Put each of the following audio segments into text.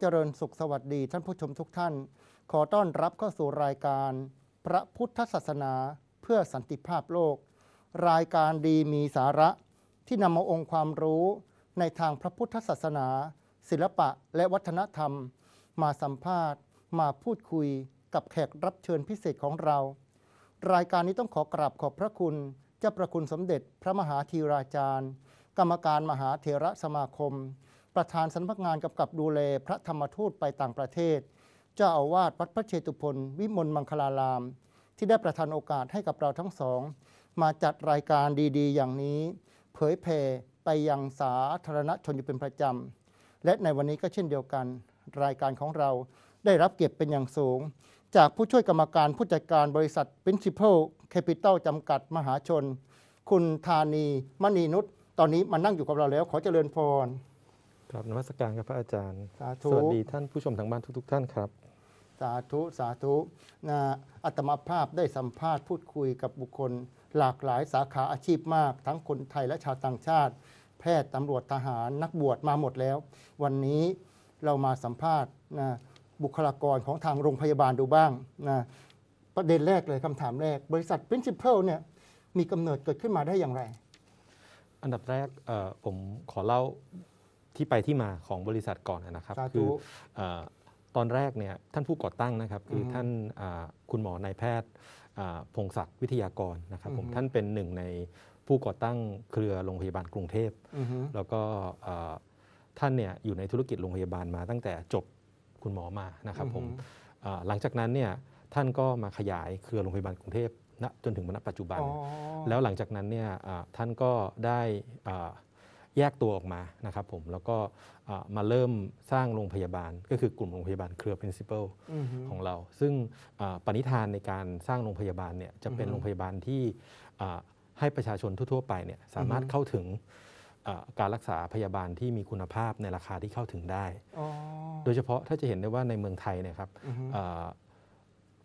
เจริญสุขสวัสดีท่านผู้ชมทุกท่าน ขอต้อนรับเข้าสู่รายการ พระพุทธศาสนาเพื่อสันติภาพโลก รายการดีมีสาระ ที่นำมาองค์ความรู้ ในทางพระพุทธศาสนา ศิลปะและวัฒนธรรม มาสัมภาษณ์ มาพูดคุย กับแขกรับเชิญพิเศษของเรา รายการนี้ต้องขอกราบขอบพระคุณเจ้าประคุณสมเด็จพระมหาธีราจารย์กรรมการมหาเถระสมาคมประธานสำนักงานกำกับดูแลพระธรรมทูตไปต่างประเทศ เจ้าอาวาสวัดพระเชตุพนวิมลมังคลาราม ที่ได้ประทานโอกาสให้กับเราทั้งสอง มาจัดรายการดีๆ อย่างนี้ เผยแผ่ไปยังสาธารณชนอยู่เป็นประจำ และในวันนี้ก็เช่นเดียวกัน รายการของเราได้รับเกียรติเป็นอย่างสูง จากผู้ช่วยกรรมการผู้จัดการบริษัท Principal Capital จำกัดมหาชน คุณธานี มณีนุชตอนนี้มานั่งอยู่กับเราแล้วขอเจริญพรครับนวัสการครับพระอาจารย์สาธุสวัสดีท่านผู้ชมทางบ้านทุก ๆ ท่านครับ สาธุ สาธุนะอาตมาภาพได้สัมภาษณ์พูดคุยกับบุคคลหลากหลายสาขาอาชีพมาก ทั้งคนไทยและชาวต่างชาติ แพทย์ตำรวจทหาร นักบวชมาหมดแล้ว วันนี้เรามาสัมภาษณ์นะบุคลากรของทางโรงพยาบาลดูบ้างนะประเด็นแรกเลยคำถามแรกบริษัท p r i n c i p l e เนี่ยมีกำเนิดเกิดขึ้นมาได้อย่างไร อันดับแรกผมขอเล่าที่ไปที่มาของบริษัทก่อนนะครับคืออตอนแรกเนี่ยท่านผู้ก่อตั้งนะครับ คือท่านคุณหมอนายแพทย์พงศักดิ์วิทยากรนะครับผมท่านเป็นหนึ่งในผู้ก่อตั้งเครือโรงพยาบาลกรุงเทพ แล้วก็ท่านเนี่ยอยู่ในธุรกิจโรงพยาบาลมา ตั้งแต่จบคุณหมอมานะครับผมหลังจากนั้นเนี่ยท่านก็มาขยายเครือโรงพยาบาลกรุงเทพณจนถึงณปัจจุบัน แล้วหลังจากนั้นเนี่ยท่านก็ได้อ่าแยกตัวออกมานะครับผม แล้วก็มาเริ่มสร้างโรงพยาบาลก็คือกลุ่มโรงพยาบาลเครือ principle ของเรา ซึ่งปณิธานในการสร้างโรงพยาบาลเนี่ยจะเป็นโรงพยาบาลที่ให้ประชาชนทั่ว ๆ ไปเนี่ยสามารถเข้าถึงการรักษาพยาบาลที่มีคุณภาพในราคาที่เข้าถึงได้ โดยเฉพาะถ้าจะเห็นได้ว่าในเมืองไทยเนี่ยครับ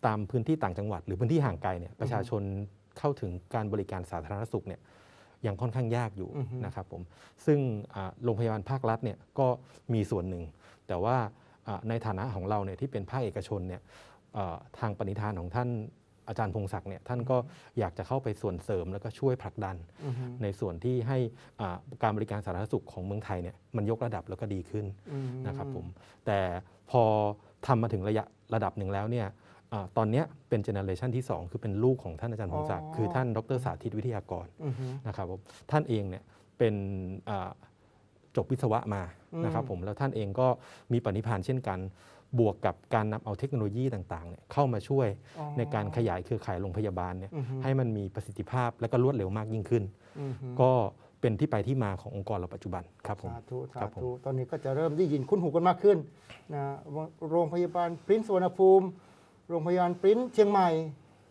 ตามพื้นที่ต่างจังหวัด หรือพื้นที่ห่างไกลเนี่ยประชาชนเข้าถึงการบริการสาธารณสุขเนี่ยยังค่อนข้างยากอยู่นะครับผม ซึ่งโรงพยาบาลภาครัฐเนี่ยก็มีส่วนหนึ่ง แต่ว่าในฐานะของเราเนี่ยที่เป็นภาคเอกชนเนี่ยทางปณิธานของท่านอาจารย์พงศักดิ์เนี่ยท่านก็อยากจะเข้าไปส่วนเสริมแล้วก็ช่วยผลักดัน ในส่วนที่ให้การบริการสาธารณสุขของเมืองไทยเนี่ยมันยกระดับแล้วก็ดีขึ้นนะครับผม แต่พอทำมาถึงระยะระดับหนึ่งแล้วเนี่ยตอนนี้เป็นเจเนอเรชันที่ 2 คือเป็นลูกของท่านอาจารย์พงศักดิ์คือท่านดรสาธิตวิทยากรนะครับผมท่านเองเนี่ยเป็นจบวิศวะมานะครับผมแล้วท่านเองก็มีปณิพานเช่นกันบวกกับการนำเอาเทคโนโลยีต่างๆเนี่ยเข้ามาช่วยในการขยายเครือข่ายโรงพยาบาลเนี่ยให้มันมีประสิทธิภาพและก็รวดเร็วมากยิ่งขึ้นก็เป็นที่ไปที่มาขององค์กรเราปัจจุบันครับผมสาธุสาธุตอนนี้ก็จะเริ่มได้ยินคุ้นหูกันมากขึ้นนะโรงพยาบาลปรินส์สวนภูมิโรงพยาบาลปริ้นเชียงใหม่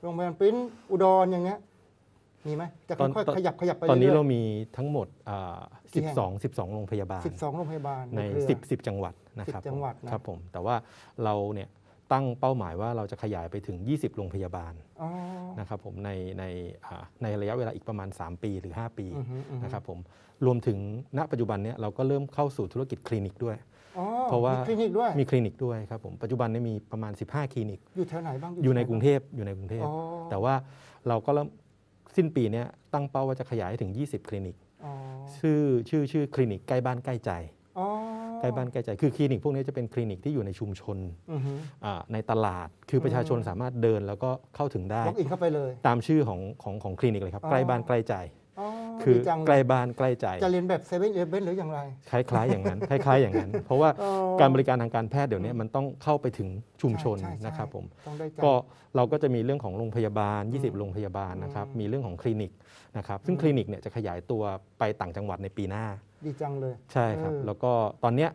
โรงพยาบาลปริ้นอุดรอย่างเงี้ยมีไหมจะค่อยๆขยับขยับไปตอนนี้เรามีทั้งหมดอ่า12 12โรงพยาบาล12โรงพยาบาลใน 10 10 จังหวัดนะครับจังหวัดครับผมแต่ว่าเราเนี่ยตั้งเป้าหมายว่าเราจะขยายไปถึง 20 โรงพยาบาลนะครับผมในในในระยะเวลาอีกประมาณ 3 ปี หรือ 5 ปีนะครับผมรวมถึงณปัจจุบันเนี่ยเราก็เริ่มเข้าสู่ธุรกิจคลินิกด้วยเพราะว่าคลินิกด้วยมีคลินิกด้วยครับผมปัจจุบันนี้มีประมาณ 15 คลินิกอยู่แถวไหนบ้างอยู่ในกรุงเทพอยู่ในกรุงเทพ แต่ว่าเราก็เริ่มสิ้นปีนี้ตั้งเป้าว่าจะขยายถึง 20 คลินิกชื่อชื่อชื่อคลินิกใกล้บ้านใกล้ใจใกล้บ้านใกล้ใจคือคลินิกพวกนี้จะเป็นคลินิกที่อยู่ในชุมชนในตลาด คือประชาชนสามารถเดินแล้วก็เข้าถึงได้ตามชื่อของของของคลินิกเลยครับใกล้บ้านใกล้ใจคือไกลบ้านใกล้ใจ จะเรียนแบบเซเว่นเอเวนหรืออย่างไร คล้าย ๆอย่างนั้น คล้าย ๆอย่างนั้น เพราะว่าการบริการทางการแพทย์เดี๋ยวนี้ มันต้องเข้าไปถึงชุมชนนะครับผมก็เราก็จะมีเรื่องของโรงพยาบาล 20 โรงพยาบาลนะครับ มีเรื่องของคลินิกนะครับ ซึ่งคลินิกเนี่ยจะขยายตัวไปต่างจังหวัดในปีหน้าดีจังเลยใช่ครับ แล้วก็ตอนเนี้ย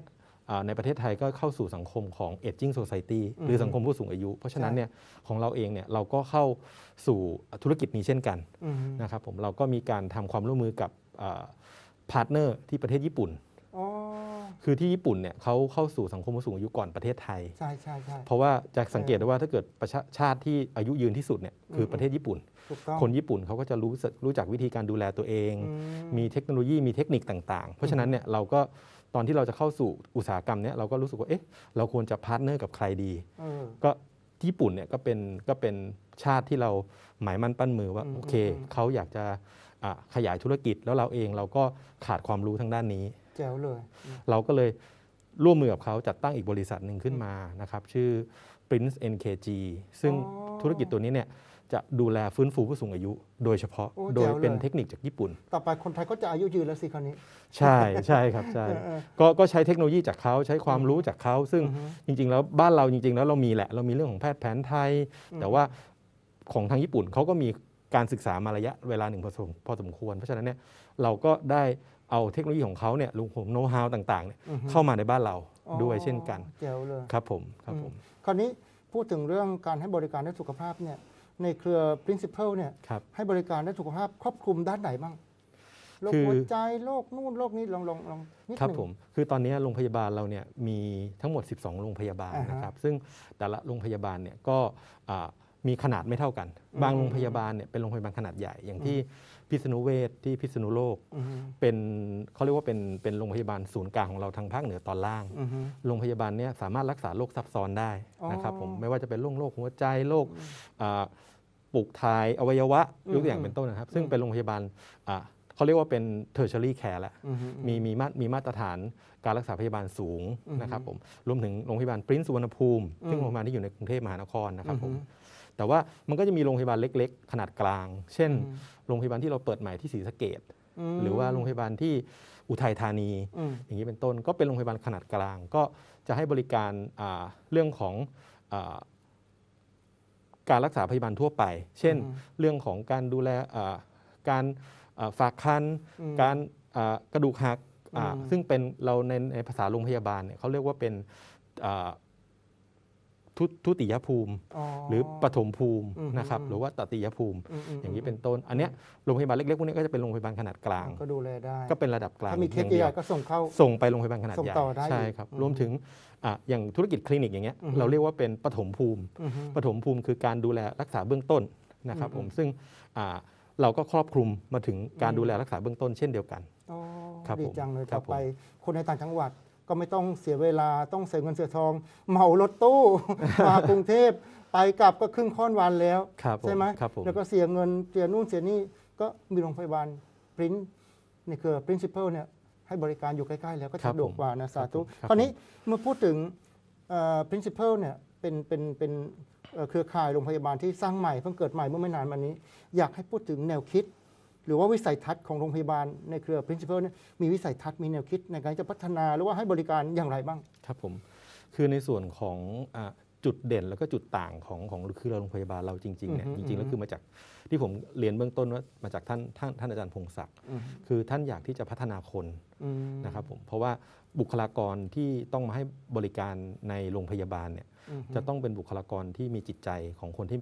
ในประเทศไทยก็เข้าสู่สังคมของเอจ g i n g s ซ c i ตี้หรือสังคมผู้สูงอายุ เพราะฉะนั้นเนี่ยของเราเองเนี่ยเราก็เข้าสู่ธุรกิจนี้เช่นกันนะครับผมเราก็มีการทำความร่วมมือกับพาร์ทเนอร์ที่ประเทศญี่ปุ่นคือที่ญี่ปุ่นเนี่ยเขาเข้าสู่สังคมผู้สูงอายุก่อนประเทศไทยใช่ใช่ใช่เพราะว่าจะสังเกตได้ว่าถ้าเกิดประชาชาติที่อายุยืนที่สุดเนี่ยคือประเทศญี่ปุ่นคนญี่ปุ่นเขาก็จะรู้รู้จักวิธีการดูแลตัวเอง มีเทคโนโลยีมีเทคนิคต่างๆ เพราะฉะนั้นเนี่ยเราก็ตอนที่เราจะเข้าสู่อุตสาหกรรมเนี้ยเราก็รู้สึกว่า เอ๊ะ เราควรจะพาร์ทเนอร์กับใครดีก็ญี่ปุ่นเนี่ยก็เป็นก็เป็นชาติที่เราหมายมั่นปั้นมือว่า โอเคเขาอยากจะะขยายธุรกิจแล้วเราเองเราก็ขาดความรู้ทางด้านนี้แจ๋วเลย เราก็เลยร่วมมือกับเขาจัดตั้งอีกบริษัทหนึ่งขึ้นมานะครับ ชื่อ Prince NKG ซึ่งธุรกิจตัวนี้เนี่ยจะดูแลฟื้นฟูผู้สูงอายุโดยเฉพาะ โดยเป็นเทคนิคจากญี่ปุ่น ต่อไปคนไทยก็จะอายุยืนแล้วสิคราวนี้ ใช่ใช่ครับ ใช่ ก็ก็ใช้เทคโนโลยีจากเขาใช้ความรู้จากเขา ซึ่งจริงๆ แล้วบ้านเราจริงๆ แล้วเรามีแหละ เรามีเรื่องของแพทย์แผนไทย แต่ว่าของทางญี่ปุ่นเขาก็มีการศึกษามาระยะเวลาหนึ่งพอสมควร เพราะฉะนั้นเนี่ยเราก็ได้เอาเทคโนโลยีของเขาเนี่ยลมงผมโน้ตฮาวต่างๆเนี่ยเข้ามาในบ้านเราด้วยเช่นกันเจ๋วเลยครับผม ครับผม คราวนี้พูดถึงเรื่องการให้บริการด้านสุขภาพเนี่ยในเครือ principle เนี่ยให้บริการได้สุขภาพครอบคลุมด้านไหนบ้างโรคหัวใจโรคนู่นโรคนี้ลองลองลองนิดหครับผมคือตอนนี้โรงพยาบาลเราเนี่ยมีทั้งหมด 12 โรงพยาบาลนะครับ ซึ่งแต่ละโรงพยาบาลเนี่ยก็มีขนาดไม่เท่ากัน บางโรงพยาบาลเนี่ยเป็นโรงพยาบาลขนาดใหญ่อย่างที่พิษณุเวชที่พิษณุโลกเป็นเขาเรียกว่าเป็นเป็นโรงพยาบาลศูนย์กลางของเราทางภาคเหนือตอนล่างโรงพยาบาลเนี่ยสามารถรักษาโรคซับซ้อนได้นะครับผมไม่ว่าจะเป็นโรคโรคหัวใจโรคปลูกถ่ายอวัยวะยกตัวอย่างเป็นต้นนะครับ ซึ่งเป็นโรงพยาบาลเขาเรียกว่าเป็น tertiary care แล้วมีมีมามีมาตรฐานการรักษาพยาบาลสูงนะครับผม รวมถึงโรงพยาบาลปรินซ์สุวรรณภูมิ ซึ่งโรงพยาบาลที่อยู่ในกรุงเทพมหานครนะครับผม แต่ว่ามันก็จะมีโรงพยาบาลเล็ก ๆ ขนาดกลาง เช่น โรงพยาบาลที่เราเปิดใหม่ที่ศรีสะเกดหรือว่าโรงพยาบาลที่อุทัยธานี อย่างนี้เป็นต้นก็เป็นโรงพยาบาลขนาดกลางก็จะให้บริการเรื่องของการรักษาพยาบาลทั่วไป เช่น เรื่องของการดูแลการฝากคันการกระดูกหัก ซึ่งเป็นเราในภาษาโรงพยาบาลเนี่ยเขาเรียกว่าเป็นทุติยภูมิหรือปฐมภูมินะครับ หรือว่าตติยภูมิ อย่างนี้เป็นต้น อันเนี้ยโรงพยาบาลเล็กๆพวกนี้ก็จะเป็นโรงพยาบาลขนาดกลาง ก็ดูแลได้ก็เป็นระดับกลางถ้ามีเคสใหญ่ก็ส่งเข้าส่งไปโรงพยาบาลขนาดใหญ่ใช่ครับรวมถึงอย่างธุรกิจคลินิกอย่างเงี้ยเราเรียกว่าเป็นปฐมภูมิ ปฐมภูมิคือการดูแลรักษาเบื้องต้นนะครับผมซึ่งเราก็ครอบคลุมมาถึงการดูแลรักษาเบื้องต้นเช่นเดียวกันครับดีจังเลยต่อไปคนในต่างจังหวัดก็ไม่ต้องเสียเวลาต้องเสียเงินเสียทองเหมารถตู้ มากรุงเทพไปกลับก็ครึ่งค่อนวันแล้ว ใช่ไหมมแล้วก็เสียเงินเสียนู่นเสียนี่ ก็มีโรงพยาบาลปริ้นนี่คือ p r i n c i p ิลเนี่ยให้บริการอยู่ใกล้ ๆ แล้วก็สะดวกกว่านะ สาธุคราวนี้เมื่อพูดถึงปริอ p r i n c i p เนี่ยเป็นเป็นเป็นเอ่อเครือข่ายโรงพยาบาลที่สร้างใหม่ เพิ่งเกิดใหม่เมื่อไม่นานมานี้ อยากให้พูดถึงแนวคิดหรือว่าวิสัยทัศน์ของโรงพยาบาลในเครือ principle นี่มีวิสัยทัศน์มีแนวคิดในการจะพัฒนาหรือว่าให้บริการอย่างไรบ้าง ครับผมคือในส่วนของอจุดเด่นแล้วก็จุดต่างของของคือเราโรงพยาบาลเราจริงๆเนี่ยจริงๆแล้วคือมาจากที่ผมเรียนเบื้องต้นว่ามาจากท่านท่านท่านอาจารย์พงศักดิ์คือท่านอยากที่จะพัฒนาคนนะครับผมเพราะว่าบุคลากรที่ต้องมาให้บริการในโรงพยาบาลเนี่ยจะต้องเป็นบุคลากรที่มีจิตใจของคนที่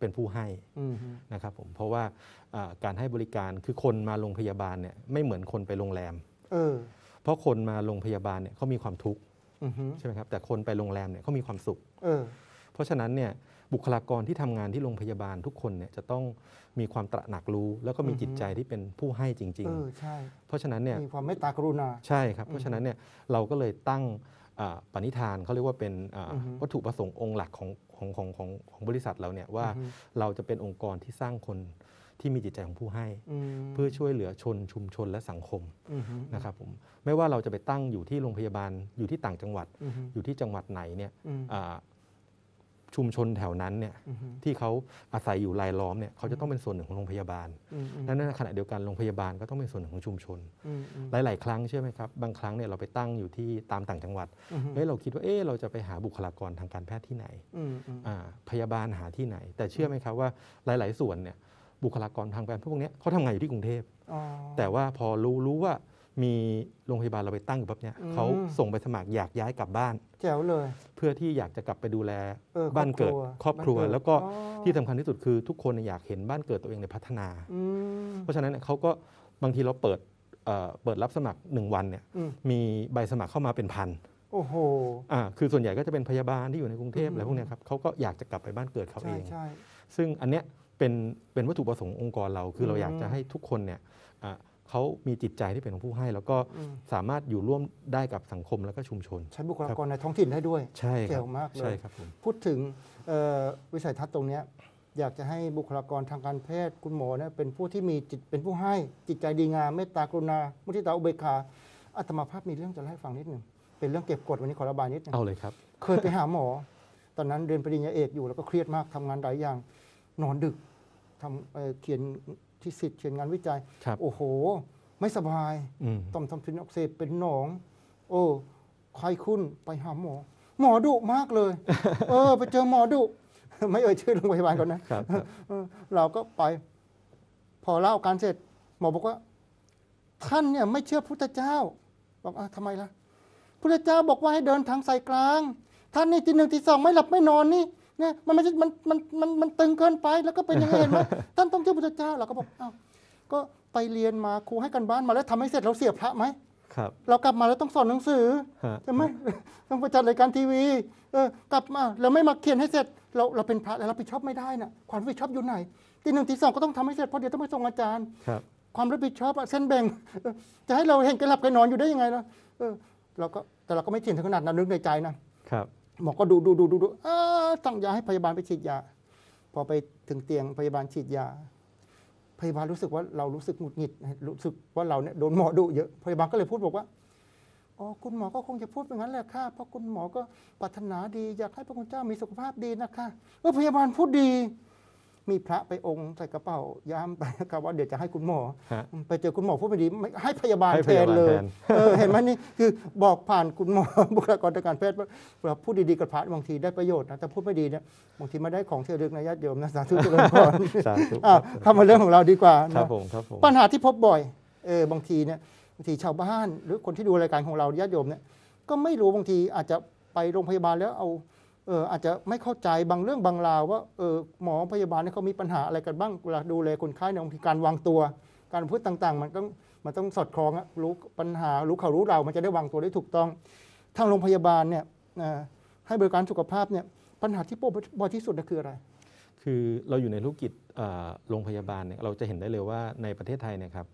เป็นผู้ให้นะครับผมเพราะว่าการให้บริการคือคนมาโรงพยาบาลเนี่ยไม่เหมือนคนไปโรงแรมเพราะคนมาโรงพยาบาลเนี่ยเขามีความทุกข์ใช่ไหมครับ แต่คนไปโรงแรมเนี่ยเขามีความสุขเพราะฉะนั้นเนี่ยบุคลากรที่ทำงานที่โรงพยาบาลทุกคนเนี่ยจะต้องมีความตระหนักรู้ แล้วก็มีจิตใจที่เป็นผู้ให้จริงๆใช่เพราะฉะนั้นเนี่ย มีความไม่ตากรุณาใช่ครับ เพราะฉะนั้นเนี่ยเราก็เลยตั้งปณิธานเขาเรียกว่าเป็นวัตถุประสงค์องค์หลักของของของของของบริษัทเราเนี่ยว่าเราจะเป็นองค์กรที่สร้างคนที่มีจิตใจของผู้ให้เพื่อช่วยเหลือชน ชุมชนและสังคมนะครับผมไม่ว่าเราจะไปตั้งอยู่ที่โรงพยาบาลอยู่ที่ต่างจังหวัดอยู่ที่จังหวัดไหนเนี่ยชุมชนแถวนั้นเนี่ยที่เขาอาศัยอยู่รายล้อมเนี่ยเขาจะต้องเป็นส่วนหนึ่งของโรงพยาบาลันั้นขณะเดียวกันโรงพยาบาลก็ต้องเป็นส่วนหนึ่งของชุมชน หลาย ๆ ครั้งเชื่อไหมครับบางครั้งเนี่ยเราไปตั้งอยู่ที่ตามต่างจังหวัดเฮ้ยเราคิดว่าเออเราจะไปหาบุคลากรทางการแพทย์ที่ไหนพยาบาลหาที่ไหน แต่เชื่อไหมครับว่าหลาย ๆ ส่วนเนี่ยบุคลากรทางการแพทย์พวกนี้เขาทำงานอยู่ที่กรุงเทพแต่ว่าพอรู้รู้ว่ามีโรงพยาบาลเราไปตั้งอยู่แบบเนี้ยเขาส่งไปสมัครอยากย้ายกลับบ้านแจ๋วเลย เพื่อที่อยากจะกลับไปดูแลออบ้านเกิดครอบครัว แล้วก็ที่สำคัญที่สุดคือทุกคนอยากเห็นบ้านเกิดตัวเองในพัฒนาเพราะฉะนั้นเขาก็บางทีเราเปิดเเปิดรับสมัครหนึ่งวันเนี่ยมีใบสมัครเข้ามาเป็นพันโอ้โหอ่าคือส่วนใหญ่ก็จะเป็นพยาบาลที่อยู่ในกรุงเทพอะไรพวกเนี้ยครับเขาก็อยากจะกลับไปบ้านเกิดเขาเองใช่ซึ่งอันเนี้ยเป็นเป็นวัตถุประสงค์องค์กรเรา คือเราอยากจะให้ทุกคนเนี่ยอ่าเขามีจิตใจที่เป็นของผู้ให้ แล้วก็สามารถอยู่ร่วมได้กับสังคมและก็ชุมชน ใช้บุคลากรในท้องถิ่นได้ด้วยใช่เกี่ยวมากเลยใช่ครับพูดถึงวิสัยทัศน์ตรงนี้ อยากจะให้บุคลากรทางการแพทย์ คุณหมอเนี่ยเป็นผู้ที่มีจิตเป็นผู้ให้ จิตใจดีงามเมตตากรุณา มุทิตาอุเบกขาอัตมาภาพมีเรื่องจะเล่าให้ฟังนิดหนึ่งเป็นเรื่องเก็บกดวันนี้ขอระบายนิดนึงเอาเลยครับ เคยไปหาหมอ ตอนนั้นเรียนปริญญาเอกอยู่ แล้วก็เครียดมากทำงานหลายอย่างนอนดึกทำเขียนที่สิทธิ์เขียนงานวิจัย โอ้โห ไม่สบายต่อมทอมซินอักเสบเป็นหนอง โอ้ใครคุ้นไปหาหมอ หมอดุมากเลย เออ ไปเจอหมอดุไม่เอ่ยชื่อโรงพยาบาลก่อนนะเราก็ไป พอเล่าการเสร็จ หมอบอกว่า ท่านเนี่ยไม่เชื่อพุทธเจ้า บอกอ่ะทำไมล่ะ พุทธเจ้าบอกว่าให้เดินทางสายกลาง ท่านนี่ตีหนึ่งตีสองไม่หลับไม่นอนนี่เนี่ยมันไม่ใช่มัน มัน มัน มันตึงเกินไป แล้วก็เป็นยังไงเห็นท่านต้องเชื่อพุะเจ้าเราก็บอก อ้าว ก็ไปเรียนมาครูให้กันบ้านมาแล้วทำให้เสร็จเราเสียพระไหมครับ เรากลับมาแล้วต้องสอนหนังสือใช่ไหมต้องประจัดรายการทีวี เออ กลับมาเราไม่มาเขียนให้เสร็จเราเราเป็นพระแล้วเราผิดชอบไม่ได้น่ะ ความรับผิดชอบอยู่ไหนตีหนึ่งตีสองก็ต้องทำให้เสร็จเพราะเดี๋ยวต้องไปส่งอาจารย์ ครับ ความรับผิดชอบเส้นแบ่ง จะให้เราเห็นกันหลับกันนอนอยู่ได้ยังไงล่ะ เออ เราก็ แต่เราก็ไม่เขียนถึงขนาดนั้นนึกในใจนะครับหมอก็ดูดูดูดูดูตั้งยาให้พยาบาลไปฉีดยา พอไปถึงเตียงพยาบาลฉีดยา พยาบาลรู้สึกว่าเรารู้สึกหงุดหงิดรู้สึกว่าเราเนี่ยโดนหมอดูเยอะ พยาบาลก็เลยพูดบอกว่าอ๋อคุณหมอก็คงจะพูดเป็นงนั้นแหละค่ะ เพราะคุณหมอก็ปรารถนาดีอยากให้พระคุณเจ้ามีสุขภาพดีนะคะเออพยาบาลพูดดีมีพระไปองค์ใส่กระเป๋าย้ำไปครับว่าเดี๋ยวจะให้คุณหมอ ไปเจอคุณหมอผู้ไม่ดีไม่ให้พยาบาลแทนเลยเห็นไหมนี่คือบอกผ่านคุณหมอบุคลากรทางการแพทย์ ว่าพูดดีๆกับพระบางทีได้ประโยชน์นะแต่พูดไม่ดีเนี่ยบางทีไม่ได้ของเชื่อลึกนญาติโยมนะสาธุเจริรสุอ่ะข้ามาเรื่องของเราดีกว่าครับผมครับผมปัญหาที่พบบ่อยเออบางทีเนี่ยบางทีชาวบ้าน หรือคนที่ดูรายการของเราญาติโยมเนี่ยก็ไม่รู้บางทีอาจจะไปโรงพยาบาลแล้วเอาเอออาจจะไม่เข้าใจบางเรื่องบางราวว่าเออหมอพยาบาลเนี่เขามีปัญหาอะไรกันบ้างเวลาดูแลคนไข้ในองค์การวางตัว การพูดต่างๆ มันต้องมันต้องสอดคล้องรู้ปัญหารู้เขารู้เรา มันจะได้วางตัวได้ถูกต้องทางโรงพยาบาลเนี่ยให้บริการสุขภาพเนี่ยปัญหาที่พบบ่อยที่สุดคืออะไร คือเราอยู่ในธุรกิจโรงพยาบาลเนี่ยเราจะเห็นได้เลยว่าในประเทศไทยนะครับ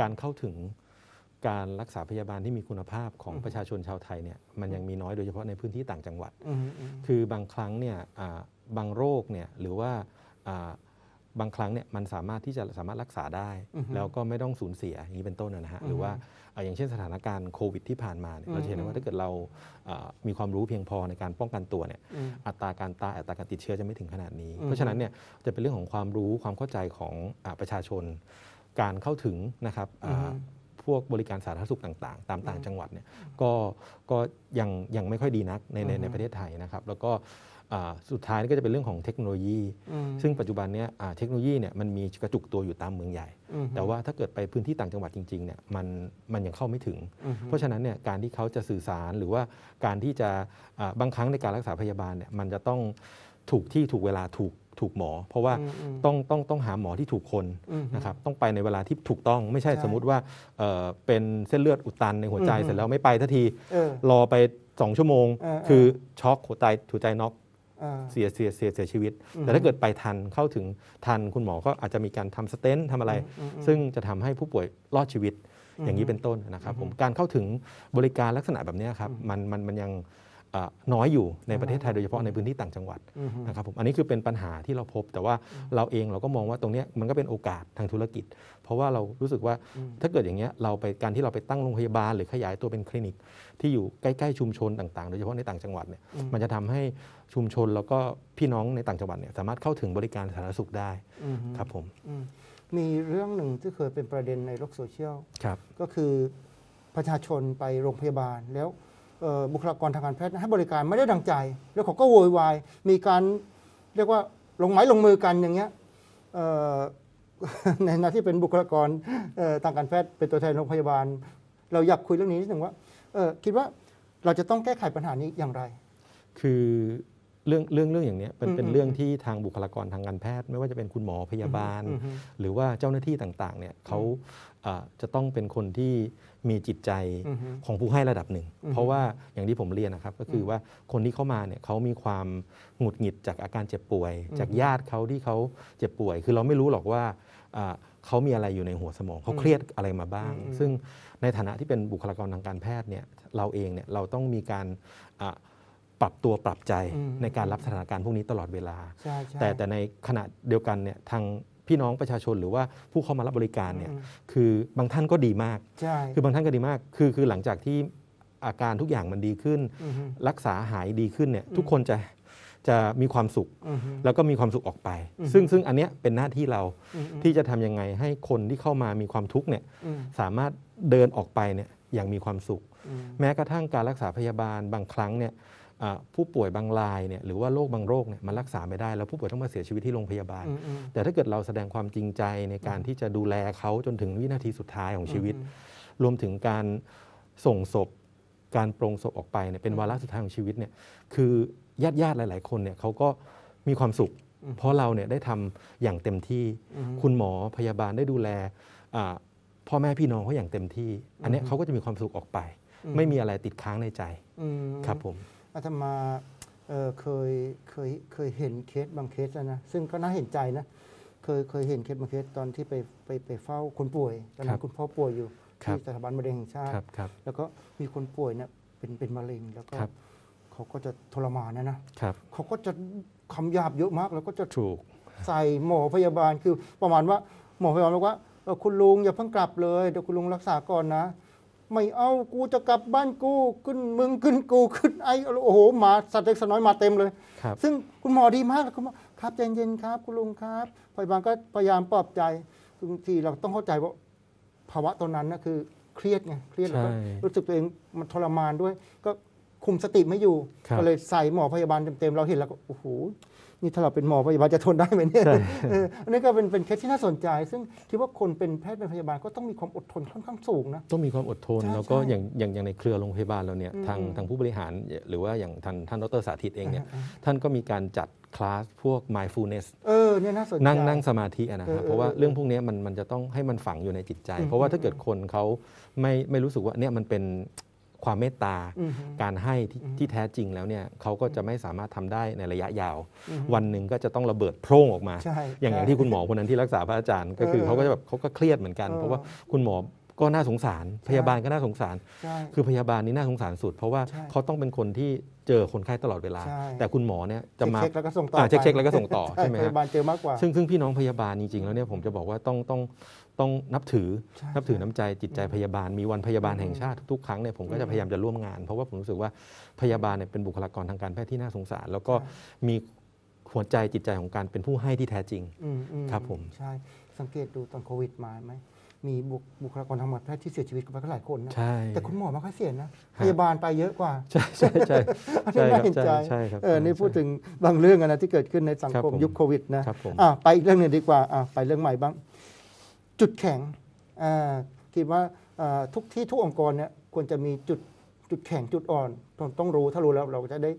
การเข้าถึงการรักษาพยาบาลที่มีคุณภาพของประชาชนชาวไทยเนี่ยมันยังมีน้อยโดยเฉพาะในพื้นที่ต่างจังหวัด คือบางครั้งเนี่ยบางโรคเนี่ยหรือว่าบางครั้งเนี่ยมันสามารถที่จะสามารถรักษาได้แล้วก็ไม่ต้องสูญเสีย อย่างนี้เป็นต้นนะฮะหรือว่าอย่างเช่นสถานการณ์โควิดที่ผ่านมาเเราเห็นว่า ถ้าเกิดเรามีความรู้เพียงพอในการป้องกันตัวเนี่ยอัตราการตายอัตราการติดเชื้อจะไม่ถึงขนาดนี้ เพราะฉะนั้นเนี่ยจะเป็นเรื่องของความรู้ความเข้าใจของประชาชนการเข้าถึงนะครับพวกบริการสาธารณสุขต่างๆ ตามต่างจังหวัดเนี่ยก็ก็ยังยังไม่ค่อยดีนักในในประเทศไทยนะครับ แล้วก็สุดท้ายนี่ก็จะเป็นเรื่องของเทคโนโลยี ซึ่งปัจจุบันเนี้ยเทคโนโลยีเนี่ยมันมีกระจุกตัวอยู่ตามเมืองใหญ่ แต่ว่าถ้าเกิดไปพื้นที่ต่างจังหวัดจริงๆเนี่ยมันมันยังเข้าไม่ถึง เพราะฉะนั้นเนี่ยการที่เขาจะสื่อสารหรือว่าการที่จะบางครั้งในการรักษาพยาบาลเนี่ยมันจะต้องถูกที่ถูกเวลาถูกถูกหมอเพราะว่าต้องต้องต้องหาหมอที่ถูกคนนะครับ ต้องไปในเวลาที่ถูกต้องไม่ใช่สมมติว่าเเป็นเส้นเลือดอุดตันในหัวใจเสร็จแล้วไม่ไปทันทีรอไปสองชั่วโมงคือช็อกหัวใจถูกใจน็อกเสียเสียเสียเสียชีวิต แต่ถ้าเกิดไปทันเข้าถึงทันคุณหมอ ก็อาจจะมีการทำสเตนทำอะไร ซึ่งจะทำให้ผู้ป่วยรอดชีวิตอย่างนี้เป็นต้นนะครับ ผมการเข้าถึงบริการลักษณะแบบนี้ครับมันมันมันยังน้อยอยู่ในประเทศไทยโดยเฉพาะในพื้นที่ต่างจังหวัดนะครับผมอันนี้คือเป็นปัญหาที่เราพบ แต่ว่าเราเองเราก็มองว่าตรงนี้มันก็เป็นโอกาสทางธุรกิจ เพราะว่าเรารู้สึกว่าถ้าเกิดอย่างเงี้ยเราไปการที่เราไปตั้งโรงพยาบาลหรือขยายตัวเป็นคลินิกที่อยู่ใกล้ๆชุมชนต่างๆ โดยเฉพาะในต่างจังหวัดเนี่ยมันจะทำให้ชุมชนแล้วก็พี่น้องในต่างจังหวัดเนี่ยสามารถเข้าถึงบริการสาธารณสุขได้ครับผมมีเรื่องหนึ่งที่เคยเป็นประเด็นในโลกโซเชียลก็คือประชาชนไปโรงพยาบาลแล้วบุคลากรทางการแพทย์ให้บริการไม่ได้ดังใจ แล้วเขาก็โวยวายมีการเรียกว่าลงไม้ลงมือกันอย่างเงี้ยในนาที่เป็นบุคลากรทางการแพทย์ เป็นตัวแทนโรงพยาบาล เราอยากคุยเรื่องนี้นิดหนึ่งว่าคิดว่าเราจะต้องแก้ไขปัญหานี้อย่างไร คือเรื่องเรื่องเรื่องอย่างนี้เป็นเป็นเรื่องที่ทางบุคลากรทางการแพทย์ ไม่ว่าจะเป็นคุณหมอพยาบาล หรือว่าเจ้าหน้าที่ต่าง ๆ เนี่ยเขาจะต้องเป็นคนที่มีจิตใจของผู้ให้ระดับหนึ่ง เพราะว่าอย่างที่ผมเรียนนะครับก็คือว่าคนที่เข้ามาเนี่ยเขามีความหงุดหงิดจากอาการเจ็บป่วย จากญาติเขาที่เขาเจ็บป่วย คือเราไม่รู้หรอกว่าเขามีอะไรอยู่ในหัวสมองเขาเครียดอะไรมาบ้าง ซึ่งในฐานะที่เป็นบุคลากรทางการแพทย์เนี่ยเราเองเนี่ยเราต้องมีการปรับตัวปรับใจในการรับสถานการณ์พวกนี้ตลอดเวลา แต่แต่ในขณะเดียวกันเนี่ยทางพี่น้องประชาชนหรือว่าผู้เข้ามารับบริการเนี่ยคือบางท่านก็ดีมากใช่คือบางท่านก็ดีมาก คือคือหลังจากที่อาการทุกอย่างมันดีขึ้น รักษาหายดีขึ้นเนี่ยทุกคนจะจะมีความสุข แล้วก็มีความสุขออกไป ซึ่งซึ่งอันเนี้ยเป็นหน้าที่เราที่จะทำยังไงให้คนที่เข้ามามีความทุกข์เนี่ยสามารถเดินออกไปเนี่ยอย่างมีความสุข แม้กระทั่งการรักษาพยาบาลบางครั้งเนี่ยผู้ป่วยบางรายเนี่ยหรือว่าโรคบางโรคเนี่ยมันรักษาไม่ได้แล้วผู้ป่วยต้องมาเสียชีวิตที่โรงพยาบาล แต่ถ้าเกิดเราแสดงความจริงใจในการที่จะดูแลเขาจนถึงวินาทีสุดท้ายของชีวิต รวมถึงการส่งศพการปรงศพออกไปเนี่ยเป็นวาระสุดท้ายของชีวิตเนี่ย คือญาติญาติหลาย ๆ คนเนี่ยเขาก็มีความสุข เพราะเราเนี่ยได้ทำอย่างเต็มที่คุณหมอพยาบาลได้ดูแลพ่อแม่พี่น้องเขาอย่างเต็มที่ อันนี้เขาก็จะมีความสุขออกไป ไม่มีอะไรติดค้างในใจครับผมอาตมาเเคย เคย เคยเห็นเคสบางเคสนะซึ่งก็น่าเห็นใจนะ เคย เคยเห็นเคสบางเคสตอนที่ไปไปไปเฝ้าคนป่วยตอนนั้นคุณพ่อป่วยอยู่ที่สถาบันมะเร็งแห่งชาติแล้วก็มีคนป่วยเนี่ยเป็นเป็นมะเร็งแล้วก็เขาก็จะทรมานนะนะเขาก็จะคำหยาบเยอะมากแล้วก็จะถูกใส่หมอพยาบาลคือประมาณว่า หมอพยาบาลบอกว่าคุณลุงอย่าเพิ่งกลับเลยเดี๋ยวคุณลุงรักษาก่อนนะไม่เอา กูจะกลับบ้านกู ขึ้นมึงขึ้นกูขึ้นไอโอ้โหมาสัตว์เล็กสัตว์น้อยมาเต็มเลย ซึ่งคุณหมอดีมากคุณหมอครับใจเย็นครับ คุณลุงครับพยาบาลก็พยายามปลอบใจบางทีเราต้องเข้าใจว่าภาวะตอนนั้นนะคือเครียดไง เครียดแล้วก็รู้สึกตัวเองมันทรมานด้วย ก็คุมสติไม่อยู่ ก็เลยใส่หมอพยาบาลเต็มๆ เราเห็นแล้วก็โอ้โหนี่ถ้าเราเป็นหมอพยาบาลจะทนได้ไหมเนี่ยอันนี้ก็เป็นเป็นเคสที่น่าสนใจ ซึ่งคิดว่าคนเป็นแพทย์ เป็นพยาบาลก็ต้องมีความอดทนค่อนข้างสูงนะ ต้องมีความอดทนแล้วก็อย่างอย่างอย่างในเครือโรงพยาบาลเราเนี่ยทางทางผู้บริหารหรือว่าอย่างท่านท่านดรสาธิตเองเนี่ยท่านก็มีการจัดคลาสพวก mindfulness เออเนี่ยน่าสนใจนั่งนั่งสมาธินะครับเพราะว่าเรื่องพวกนี้มันมันจะต้องให้มันฝังอยู่ในจิตใจ เพราะว่าถ้าเกิดคนเขาไม่ไม่รู้สึกว่าเนี่ยมันเป็นความเมตตาการให้ที่แท้จริงแล้วเนี่ยเขาก็จะไม่สามารถทำได้ในระยะยาว วันหนึ่งก็จะต้องระเบิดโพร่งออกมาอย่างอย่างที่คุณหมอคนนั้นที่รักษาพระอาจารย์ก็คือเขาก็จะแบบเขาก็เครียดเหมือนกัน เพราะว่าคุณหมอก็น่าสงสารพยาบาลก็น่าสงสาร คือพยาบาลนี่น่าสงสารสุดเพราะว่าเขาต้องเป็นคนที่เจอคนไข้ตลอดเวลา แต่คุณหมอเนี่ยจะมาเช็คแล้วก็ส่งต่อใช่ไหมครับพยาบาลเจอมากกว่าซึ่งซึ่งพี่น้องพยาบาลจริงๆแล้วเนี่ยผมจะบอกว่าต้องต้องต้องนับถือนับถือน้ำใจจิตใจพยาบาลมีวันพยาบาลแห่งชาติทุกๆครั้งเนี่ยผมก็จะพยายามจะร่วมงาน เพราะว่าผมรู้สึกว่าพยาบาลเนี่ยเป็นบุคลากรทางการแพทย์ที่น่าสงสาร แล้วก็มีหัวใจจิตใจของการเป็นผู้ให้ที่แท้จริงครับผมใช่สังเกตดูตอนโควิดมาไหมมีบุคลากรทางการแพทย์ที่เสียชีวิตกันไปก็หลายคนนะใช่แต่คุณหมอไม่ค่อยเสียนะพยาบาลไปเยอะกว่าใช่ใช่ใช่ใชนนี่ครับใเออนี่พูดถึงบางเรื่องนะที่เกิดขึ้นในสังคมยุคโควิดนะไปอีกเรื่องหนึ่งดีกว่าไปเรื่องใหม่บ้างจุดแข็งคิดว่าทุกที่ทุกองค์กรเนี่ยควรจะมีจุด จุดแข็ง จุดอ่อน ต้องรู้ ถ้ารู้แล้ว เราจะได้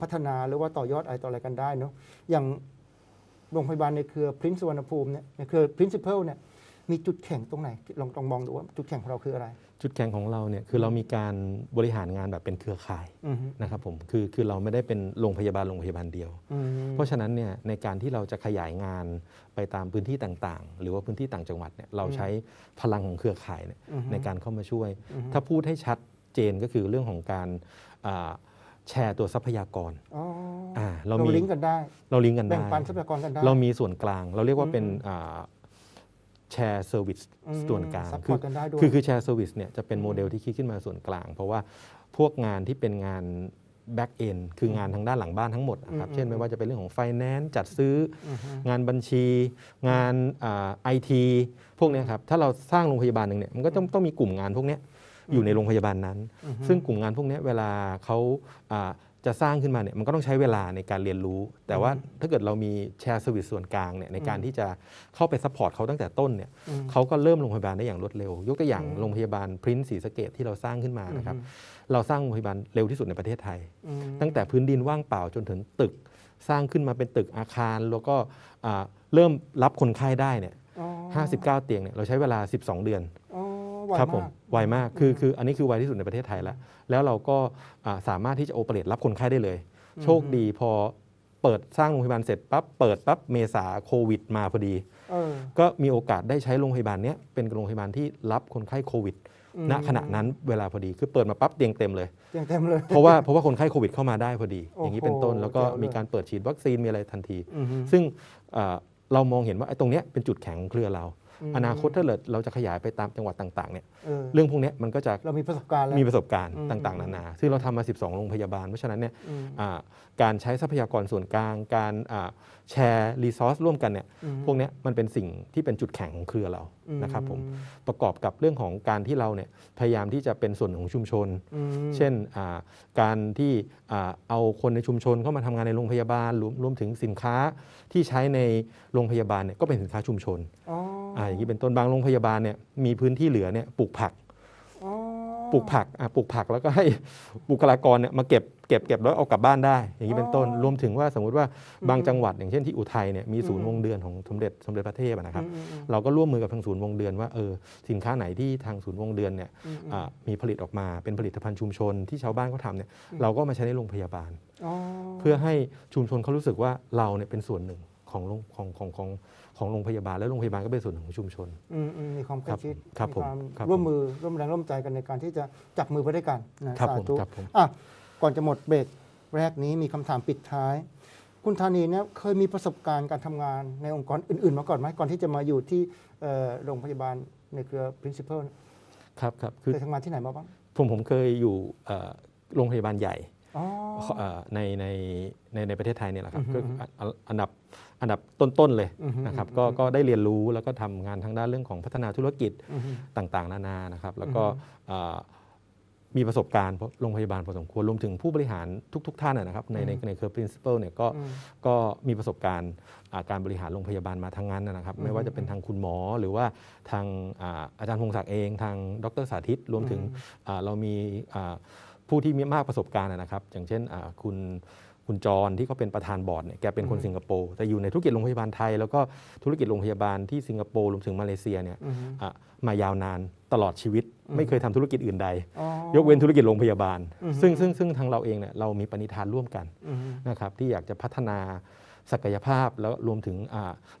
พัฒนาหรือว่าต่อยอดอะไรต่ออะไรกันได้เนาะ อย่างโรงพยาบาลในเครือพรินซ์สุวรรณภูมิเนี่ยในเครือพรินซิเพิลเนี่ยมีจุดแข็งตรงไหนลองลองมองดูว่าจุดแข็งของเรา คืออะไร จุดแข็งของเราเนี่ยคือเรามีการบริหารงานแบบเป็นเครือข่ายนะครับผมคือคือเราไม่ได้เป็นโรงพยาบาลโรงพยาบาลเดียว เพราะฉะนั้นเนี่ยในการที่เราจะขยายงานไปตามพื้นที่ต่างๆ หรือว่าพื้นที่ต่างจังหวัดเนี่ยเราใช้พลังของเครือข่ายในการเข้ามาช่วย ถ้าพูดให้ชัดเจนก็คือเรื่องของการแชร์ตัวทรัพยากราเราเราลิงก์กันได้ เราลิงก์กันได้แบ่งปันทรัพยากรกันได้เรามีส่วนกลาง เราเรียกว่าเป็นแชร์เซอร์วิสส่วนกลางคือคือแชร์เซอร์วิสเนี่ยจะเป็นโมเดลที่คิดขึ้นมาส่วนกลาง เพราะว่าพวกงานที่เป็นงานแบ็กเอนคืองานทางด้านหลังบ้านทั้งหมดนะครับเช่นไม่ว่าจะเป็นเรื่องของไฟแนนซ์จัดซื้อองานบัญชี งานไอทีพวกนี้ครับ ถ้าเราสร้างโรงพยาบาลหนึ่งเนี่ยมันก็ต้องต้องมีกลุ่มงานพวกนี้อยู่ในโรงพยาบาลนั้น ซึ่งกลุ่มงานพวกนี้เวลาเขาจะสร้างขึ้นมาเนี่ยมันก็ต้องใช้เวลาในการเรียนรู้ แต่ว่าถ้าเกิดเรามีแชร์สวิตส่วนกลางเนี่ยในการที่จะเข้าไปซัพพอร์ตเขาตั้งแต่ต้นเนี่ยเขาก็เริ่มโรงพยาบาลได้อย่างรวดเร็ว ยกตัวอย่างโรงพยาบาลพรินซ์ศรีสะเกดที่เราสร้างขึ้นมานะครับเราสร้างโรงพยาบาลเร็วที่สุดในประเทศไทย ตั้งแต่พื้นดินว่างเปล่าจนถึงตึกสร้างขึ้นมาเป็นตึกอาคารแล้วก็เริ่มรับคนไข้ได้เนี่ยห้าสิบเก้าเตียงเนี่ยเราใช้เวลา 12 เดือนไวครับผมวัยไวมากคือคืออันนี้คือไวที่สุดในประเทศไทยแล้ว แล้วเราก็สามารถที่จะโอเปเรตรับคนไข้ได้เลย โชคดีพอเปิดสร้างโรงพยาบาลเสร็จปั๊บเปิดปั๊บเมษาโควิดมาพอดีก็มีโอกาสได้ใช้โรงพยาบาลเนี้ยเป็นโรงพยาบาลที่รับคนไข้โควิด ณขณะนั้นเวลาพอดีคือเปิดมาปั๊บเตียงเต็มเลยเตียงเต็มเลย เพราะว่าเพราะว่าคนไข้โควิดเข้ามาได้พอดี อย่างนี้เป็นต้นแล้วก็มีการเปิดฉีดวัคซีนมีอะไรทันที ซึ่งเเรามองเห็นว่าไอ้ตรงเนี้ยเป็นจุดแข็งของเครือเราอนาคตถ้าเกิดเราจะขยายไปตามจังหวัดต่าง ๆเนี่ย เรื่องพวกนี้มันก็จะเรามีประสบการณ์มีประสบการณ์ต่างๆนานา ซึ่งเราทำมา 12โรงพยาบาล เพราะฉะนั้นเนี่ยการใช้ทรัพยากรส่วนกลาง การแชร์รีซอสร่วมกันเนี่ยพวกนี้มันเป็นสิ่งที่เป็นจุดแข็งของเครือเรา นะครับผมประกอบกับเรื่องของการที่เราเนี่ยพยายามที่จะเป็นส่วนหนึ่งของชุมชน เช่นการที่เอาคนในชุมชนเข้ามาทำงานในโรงพยาบาล รวมถึงสินค้าที่ใช้ในโรงพยาบาลเนี่ยก็เป็นสินค้าชุมชนอ่าอย่างนี้เป็นต้นบางโรงพยาบาลเนี่ยมีพื้นที่เหลือเนี่ยปลูกผักปลูกผักอ่ปลูกผักแล้วก็ให้บุคลากรเนี่ยมาเก็บเก็บเก็บแล้วเอากลับบ้านได้อย่างนี้เป็นต้นรวมถึงว่าสมมติว่าบางจังหวัด อย่างเช่นที่อุทัยเนี่ยมีศูนย์วงเดือนของสมเด็จสมเด็จพระเทพนะครับเราก็ร่วมมือกับทางศูนย์วงเดือนว่าเออสินค้าไหนที่ทางศูนย์วงเดือนเนี่ยมีผลิตออกมาเป็นผลิตภัณฑ์ชุมชนที่ชาวบ้านเขาทำเนี่ยเราก็มาใช้ในโรงพยาบาลเพื่อให้ชุมชนเขารู้สึกว่าเราเนี่ยเป็นส่วนหนึ่งของของของของของโรงพยาบาล และโรงพยาบาลก็เป็นส่วนหนึ่งของชุมชนมมีความใกล้ชิดรมีความร่วมมือร่วมแรงร่วมใจกันในการที่จะจับมือไปด้วยกันสาธุก่อนจะหมดเบรกแรกนี้มีคำถามปิดท้าย คุณธานีเนี่ยเคยมีประสบการณ์การทำงานในองค์กรอื่นๆมาก่อนไหมก่อนที่จะมาอยู่ที่โรงพยาบาลในเครือ principal ครับครับคือเคยทำงานที่ไหนมาบ้างผมผมเคยอยู่โรงพยาบาลใหญ่ในในในในประเทศไทยเนี่ยแหละครับออก็อันดับอันดับต้น ๆ เลยนะครับ ก็ก็ได้เรียนรู้แล้วก็ทำงานทางด้านเรื่องของพัฒนาธุรกิจต่างๆ นานานะครับ แล้วก็มีประสบการณ์โรงพยาบาลพอสมควรรวมถึงผู้บริหารทุกๆ ท่านนะครับในในเคอร์ principle เนี่ยก็ก็มีประสบการณ์การบริหารโรงพยาบาลมาทั้งนั้นนะครับ ไม่ว่าจะเป็นทางคุณหมอ หรือว่าทางอาจารย์พงศักดิ์เอง ทาง ดรสาธิต รวมถึงเรามีผู้ที่มีมากประสบการณ์นะครับ อย่างเช่นคุณคุณจรที่เขาเป็นประธานบอร์ดเนี่ยแกเป็นคนสิงคโปร์แต่อยู่ในธุรกิจโรงพยาบาลไทย แล้วก็ธุรกิจโรงพยาบาลที่สิงคโปร์รวมถึงมาเลเซียเนี่ยมายาวนานตลอดชีวิต ไม่เคยทำธุรกิจอื่นใด ยกเว้นธุรกิจโรงพยาบาล ซึ่งซึ่งซึ่งทางเราเองเนี่ยเรามีปณิธานร่วมกันนะครับที่อยากจะพัฒนาศักยภาพแล้วรวมถึง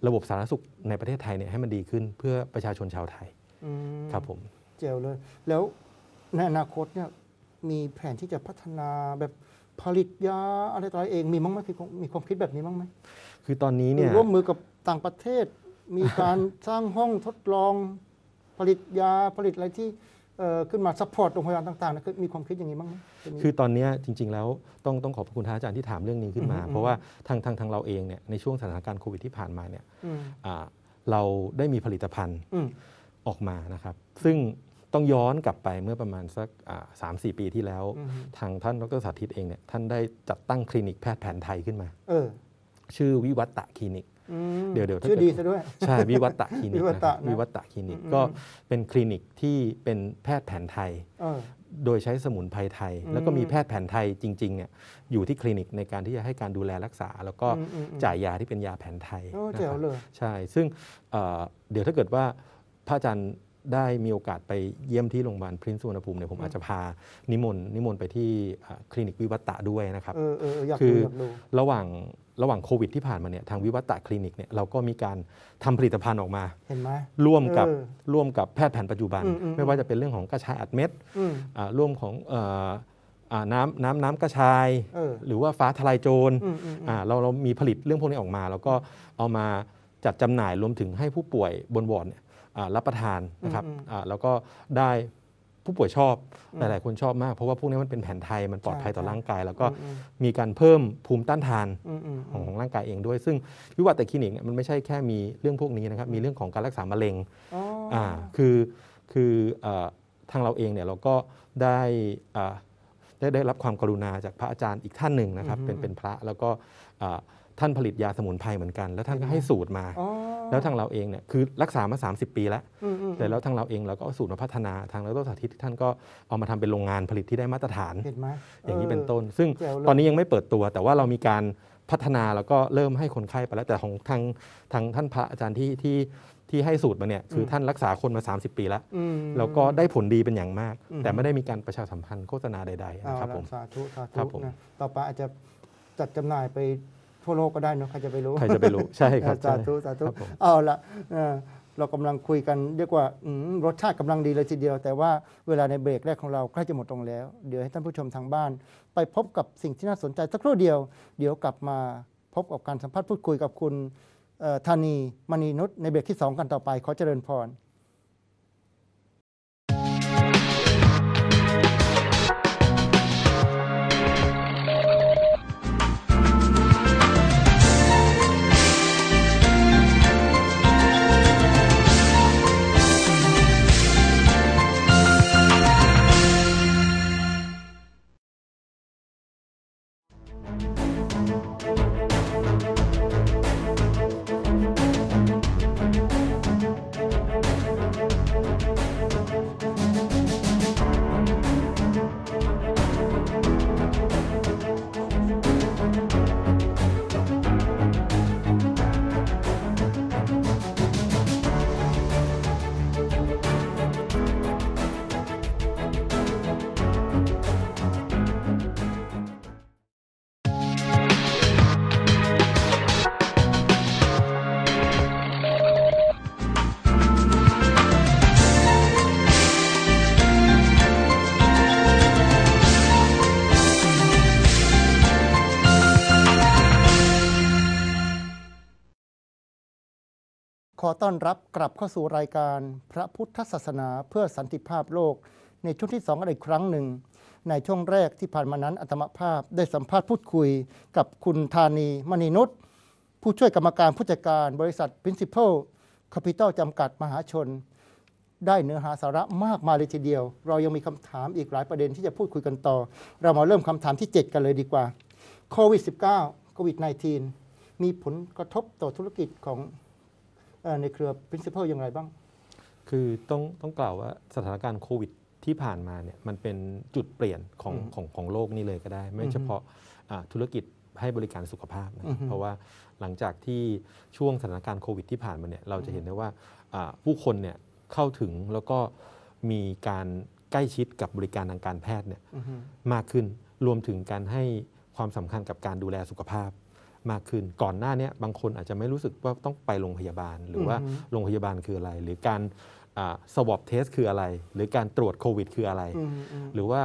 ระบบสาธารณสุขในประเทศไทยเนี่ยให้มันดีขึ้นเพื่อประชาชนชาวไทยครับผมเจ๋วเลยแล้วในอนาคตเนี่ยมีแผนที่จะพัฒนาแบบผลิตยาอะไรต่ออะไรเองมีมั้งไหมคือมีความคิดแบบนี้มั้งไหมคือตอนนี้เนี่ยร่วมมือกับต่างประเทศ มีการสร้างห้องทดลองผลิตยาผลิตอะไรที่ขึ้นมาซัพพอร์ตโรงพยาบาลต่างๆนะมีความคิดอย่างนี้บ้างไหมคือตอนนี้จริงๆแล้วต้องต้องขอบคุณท่านอาจารย์ที่ถามเรื่องนี้ขึ้นมา เพราะว่าทางทางทางเราเองเนี่ยในช่วงสถานการณ์โควิด ที่ผ่านมาเนี่ยเราได้มีผลิตภัณฑ์ออกมานะครับ ซึ่งต้องย้อนกลับไปเมื่อประมาณสักสามสี่ปีที่แล้ว ทางท่านดรสาธิตเองเนี่ยท่านได้จัดตั้งคลินิกแพทย์แผนไทยขึ้นมาชื่อวิวัตตะคลินิกเดี๋ยวเดี๋ยวชื่อดีซะด้วยใช่วิวัตตะคลินิกนะวิวัตะคลินิกก็เป็นคลินิกที่เป็นแพทย์แผนไทยโดยใช้สมุนไพรไทย แล้วก็มีแพทย์แผนไทยจริงๆเนี่ยอยู่ที่คลินิกในการที่จะให้การดูแลรักษาแล้วก็จ่ายยาที่เป็นยาแผนไทยโอ้เจ๋วเลยใช่ซึ่งเดี๋ยวถ้าเกิดว่าพระอาจารย์ได้มีโอกาสไปเยี่ยมที่โรงพยาบาลพรินซ์สุวรรณภูมิเนี่ยผมอาจจะพานิมนต์นิมนต์ไปที่คลินิกวิวัตะด้วยนะครับคือระหว่างระหว่างโควิดที่ผ่านมาเนี่ยทางวิวัตะคลินิกเนี่ยเราก็มีการทำผลิตภัณฑ์ออกมา เห็นไหมร่วมกับร่วมกับแพทย์แผนปัจจุบันไม่ว่าจะเป็นเรื่องของกระชายอัดเม็ดร่วมของน้ำน้ำน้ำกระชาย หรือว่าฟ้าทลายโจรเราเรามีผลิตเรื่องพวกนี้ออกมา แล้วก็เอามาจัดจำหน่าย รวมถึงให้ผู้ป่วยบนวอร์ดเนี่ยรับประทานนะครับแล้วก็ได้ผู้ป่วยชอบหลาย ๆ คนชอบมาก เพราะว่าพวกนี้มันเป็นแผนไทยมันปลอดภัยต่อร่างกายแล้วก็มีการเพิ่มภูมิต้านทานของร่างกายเองด้วย ซึ่งวิวัฒน์การคลินิกมันไม่ใช่แค่มีเรื่องพวกนี้นะครับมีเรื่องของการรักษามะเร็งคือคือทางเราเองเนี่ยเราก็ได้ได้ได้รับความกรุณาจากพระอาจารย์อีกท่านหนึ่งนะครับเป็นเป็นพระแล้วก็ท่านผลิตยาสมุนไพรเหมือนกัน แล้วท่านก็ให้สูตรมาแล้วทางเราเองเนี่ยคือรักษามา30ปีแล้ว แต่แล้วทางเราเองเราก็สูตรมาพัฒนาทางแล้วต้นสาธิตท่านก็เอามาทำเป็นโรงงานผลิตที่ได้มาตรฐานเห็นไหมอย่างนี้เป็นต้น ซึ่งตอนนี้ยังไม่เปิดตัว แต่ว่าเรามีการพัฒนาแล้วก็เริ่มให้คนไข้ไปแล้ว แต่ของทางทางท่านพระอาจารย์ที่ที่ที่ให้สูตรมาเนี่ยคือท่านรักษาคนมา 30 ปีแล้วแล้วก็ได้ผลดีเป็นอย่างมาก แต่ไม่ได้มีการประชาสัมพันธ์โฆษณาใดๆนะครับผมสาธุสาธุนะต่อไปอาจจะจัดจำหน่ายไปทั่วโลกก็ได้เนาะใครจะไปรู้ใครจะไปรู้ ใช่ครับ สาธุ สาธุ เอาละเรากำลังคุยกันเรียกว่ารสชาติกำลังดีเลยทีเดียวแต่ว่าเวลาในเบรกแรกของเราใกล้จะหมดตรงแล้วเดี๋ยวให้ท่านผู้ชมทางบ้านไปพบกับสิ่งที่น่าสนใจ สักครู่เดียว เดี๋ยวกลับมาพบกับการสัมภาษณ์พูดคุยกับคุณธานีมณีนุชในเบรกที่ 2 กันต่อไปขอเจริญพรขอต้อนรับกลับเข้าสู่รายการ พระพุทธศาสนาเพื่อสันติภาพโลก ในช่วงที่สองอีกครั้งหนึ่ง ในช่วงแรกที่ผ่านมานั้นอัตมภาพ ได้สัมภาษณ์พูดคุยกับคุณธานีมณีนุชผู้ช่วยกรรมการผู้จัดการบริษัท Principal Capital จำกัดมหาชน ได้เนื้อหาสาระมากมายเลยทีเดียว เรายังมีคำถามอีกหลายประเด็นที่จะพูดคุยกันต่อ เรามาเริ่มคำถามที่ 7 กันเลยดีกว่าโควิด -19 โควิด -19 มีผลกระทบต่อธุรกิจของในเครือ principle อย่างไรบ้าง คือต้องต้องกล่าวว่าสถานการณ์โควิดที่ผ่านมาเนี่ยมันเป็นจุดเปลี่ยนของของของโลกนี่เลยก็ได้ ไม่เฉพาะธุรกิจให้บริการสุขภาพนะเพราะว่าหลังจากที่ช่วงสถานการณ์โควิดที่ผ่านมาเนี่ยเราจะเห็นได้ว่าผู้คนเนี่ยเข้าถึงแล้วก็มีการใกล้ชิดกับบริการทางการแพทย์เนี่ยมากขึ้นรวมถึงการให้ความสำคัญกับการดูแลสุขภาพมากขึ้นก่อนหน้านี้บางคนอาจจะไม่รู้สึกว่าต้องไปโรงพยาบาล หรือว่าโรงพยาบาลคืออะไร หรือการสวอปเทสคืออะไร หรือการตรวจโควิด คืออะไร หรือว่า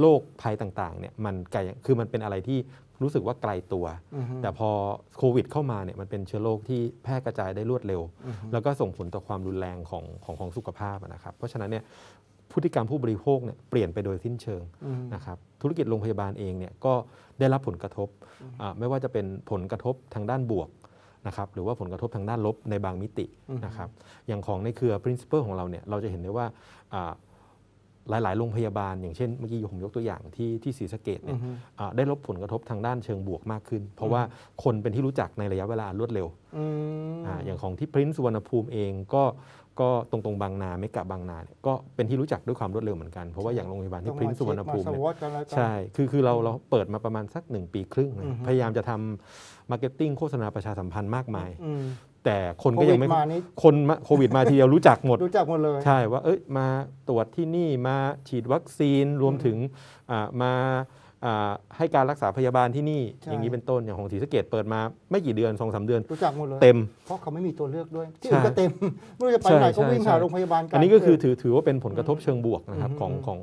โรคภัยต่างๆเนี่ยมันไกลคือมันเป็นอะไรที่รู้สึกว่าไกลตัว แต่พอโควิดเข้ามาเนี่ยมันเป็นเชื้อโรคที่แพร่กระจายได้รวดเร็ว แล้วก็ส่งผลต่อความรุนแรงของของของสุขภาพนะครับ เพราะฉะนั้นเนี่ยพฤติกรรมผู้บริโภคเนี่ยเปลี่ยนไปโดยสิ้นเชิงนะครับธุรกิจโรงพยาบาลเองเนี่ยก็ได้รับผลกระทบไม่ว่าจะเป็นผลกระทบทางด้านบวกนะครับหรือว่าผลกระทบทางด้านลบในบางมิตินะครับอย่างของในเครือ principle ของเราเนี่ยเราจะเห็นได้ว่าหลาย ๆ โรงพยาบาล อย่างเช่นเมื่อกี้ผมยกตัวอย่างที่ที่ศรีสะเกดเนี่ยได้รับผลกระทบทางด้านเชิงบวกมากขึ้น เพราะว่าคนเป็นที่รู้จักในระยะเวลารวดเร็วออย่างของที่ p ริน c e สุวรรณภูมิเองก็ก็ตรงตรงบางนา ไม่กะบางนาเนี่ยก็เป็นที่รู้จักด้วยความรวดเร็วเหมือนกัน เพราะว่าอย่างโรงพยาบาลที่พรินซ์สุวรรณภูมิเนี่ยใช่คือ คือเราเราเปิดมาประมาณสักหนึ่งปีครึ่ง พยายามจะทำมาร์เก็ตติ้งโฆษณาประชาสัมพันธ์มากมาย แต่คนก็ยังไม่คนโควิดมาทีเดียวรู้จักหมดรู้จักหมดเลยใช่ว่า เอ้ยมาตรวจที่นี่มาฉีดวัคซีนรวมถึงมาให้การรักษาพยาบาลที่นี่อย่างนี้เป็นต้นอย่างของศรีสะเกดเปิดมาไม่กี่เดือนสองสาเดือนรู้จักหมดเลยเต็ม เพราะเขาไม่มีตัวเลือกด้วย ที่อื่นก็เต็ม ไม่รู้จะไปไหนก็วิ่งหาโรงพยาบาลกันอันนี้ก็คือถือถือว่าเป็นผลกระทบเชิงบวกนะครับของของ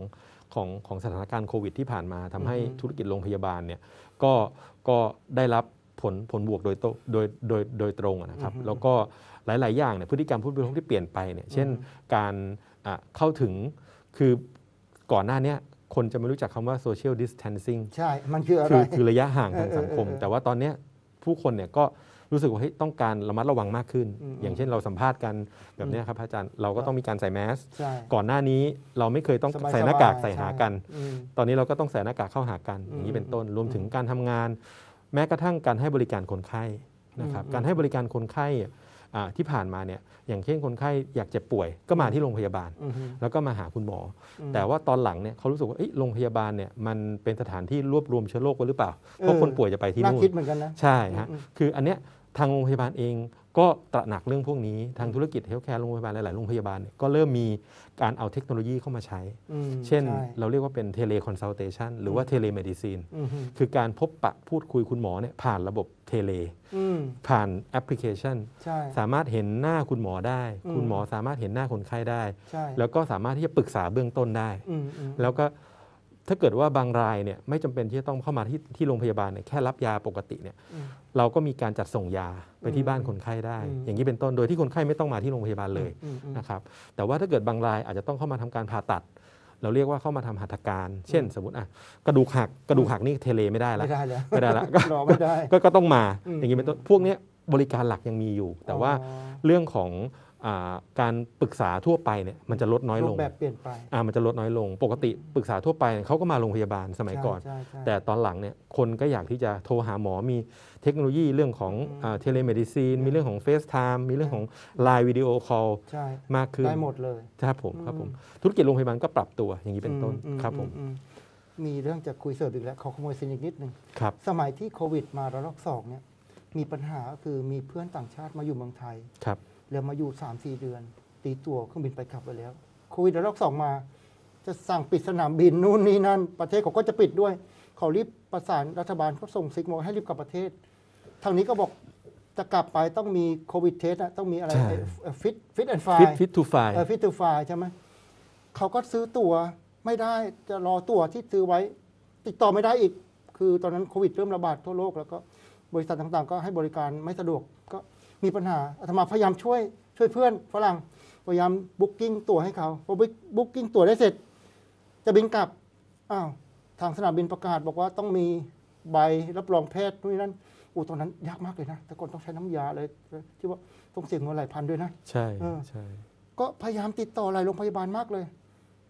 ของของสถานการณ์โควิด ที่ผ่านมาทำให้ธุรกิจโรงพยาบาลเนี่ยก็ก็ได้รับผลผลบวกโดยโตดยโดยโดยตรงนะครับ แล้วก็หลายๆ อย่างเนี่ยพฤติกรรมผู้บริโภคที่เปลี่ยนไปเนี่ยเช่น การเข้าถึงคือก่อนหน้านี้คนจะไม่รู้จักคำว่า social distancing ใช่ มันคืออะไร คือคือระยะห่างทางสังคม แต่ว่าตอนเนี้ผู้คนเนี่ยก็รู้สึกว่าเฮ้ยต้องการระมัดระวังมากขึ้นออย่างเช่นเราสัมภาษณ์กันแบบนี้ครับอาจารย์ เราก็ต้องมีการใส่แมสก่อนหน้านี้เราไม่เคยต้องใส่หน้ากากใส่หากัน ตอนนี้เราก็ต้องใส่หน้ากากเข้าหากันอย่างนี้เป็นต้น รวมถึงการทำงาน แม้กระทั่งการให้บริการคนไข้นะครับ การให้บริการคนไข้อะที่ผ่านมาเนี่ยอย่างเช่นคนไข้อยากเจ็บป่วยก็มาที่โรงพยาบาล แล้วก็มาหาคุณหมอ แต่ว่าตอนหลังเนี่ยเขารู้สึกว่าโรงพยาบาลเนี่ยมันเป็นสถานที่รวบรวมเชื้อโรคไว้หรือเปล่า เพราะคนป่วยจะไปที่นู่นใช่ฮะคืออันเนี้ยทางโรงพยาบาลเองก็ตระหนักเรื่องพวกนี้ทางธุรกิจเฮลท์แคร์โรงพยาบาล หลาย ๆ โรงพยาบาลก็เริ่มมีการเอาเทคโนโลยีเข้ามาใช้ เช่น เราเรียกว่าเป็นเทเลคอนซัลเทชันหรือว่าเทเลเมดิซีนคือการพบปะพูดคุยคุณหมอเนี่ยผ่านระบบเทเลผ่านแอปพลิเคชันสามารถเห็นหน้าคุณหมอได้ คุณหมอสามารถเห็นหน้าคนไข้ได้ แล้วก็สามารถที่จะปรึกษาเบื้องต้นได้แล้วก็ถ้าเกิดว่าบางรายเนี่ยไม่จำเป็นที่จะต้องเข้ามาที่ที่โรงพยาบาลเนี่ยแค่รับยาปกติเนี่ยเราก็มีการจัดส่งยาไปที่บ้านคนไข้ได้ อย่างนี้เป็นต้นโดยที่คนไข้ไม่ต้องมาที่โรงพยาบาลเลยนะครับแต่ว่าถ้าเกิดบางรายอาจจะต้องเข้ามาทำการผ่าตัด เราเรียกว่าเข้ามาทำหัตถการ เช่น สมมติอ่ะกระดูกหักกระดูกหักนี่เทเลไม่ได้แล้วไม่ได้แล้วไม่ได้แล้วก็ก็ต้องมาอย่างนี้เป็นต้นพวกนี้บริการหลักยังมีอยู่ แต่ว่าเรื่องของการปรึกษาทั่วไปเนี่ยมันจะลดน้อยลงแบบเปลี่ยนไปอ่ามันจะลดน้อยลง ปกติปรึกษาทั่วไปเขาก็มาโรงพยาบาลสมัยก่อน แต่ตอนหลังเนี่ยคนก็อยากที่จะโทรหาหมอมีเทคโนโลยีเรื่องของเทเลเมดิซีน มีเรื่องของ FaceTime มีเรื่องของไลน์วิดีโอคอลมากขึ้น ได้หมดเลยครับผมครับผม ธุรกิจโรงพยาบาลก็ปรับตัวอย่างนี้เป็นต้นครับผม มีเรื่องจะคุยเสริมอีกแล้วขอขโมยซินอีกนิดหนึ่งครับ สมัยที่โควิด มาระลอกสองเนี่ยมีปัญหาก็คือมีเพื่อนต่างชาติมาอยู่เมืองไทยครับเลามาอยู่สามสี่เดือน ตีตัวเครื่องบินไปกลับไปแล้วโควิดระลอกสองมา จะสั่งปิดสนามบินนู่นนี่นั่น ประเทศเขาก็จะปิดด้วย เขารีบประสานรัฐบาลเขาส่งซิกโมให้รีบกลับประเทศ ทางนี้ก็บอกจะกลับไปต้องมีโควิดเทสนะต้องมีอะไรฟิตฟิตแอนด์ไฟฟิตทูไฟฟิตทูไฟใช่ไหมเขาก็ซื้อตั๋วไม่ได้จะรอตั๋วที่ซื้อไว้ ติดต่อไม่ได้อีก คือตอนนั้นโควิดเริ่มระบาดทั่วโลกแล้วก็บริษัทต่างๆ ก็ให้บริการไม่สะดวกก็มีปัญหา อาตมาพยายามช่วย ช่วยเพื่อนฝรั่ง พยายามบุ๊กกิ้งตั๋วให้เขา พอบุ๊กกิ้งตั๋วได้เสร็จ จะบินกลับ อ้าว ทางสนามบินประกาศ บอกว่าต้องมีใบรับรองแพทย์นู่นนั่นอู้ตอนนั้น ยากมากเลยนะ แต่ก่อนต้องใช้น้ำยาเลย ที่ว่าต้องเสี่ยงเงินหลายพันด้วยนะ ใช่ ใช่ ก็พยายามติดต่อหลายโรงพยาบาลมากเลย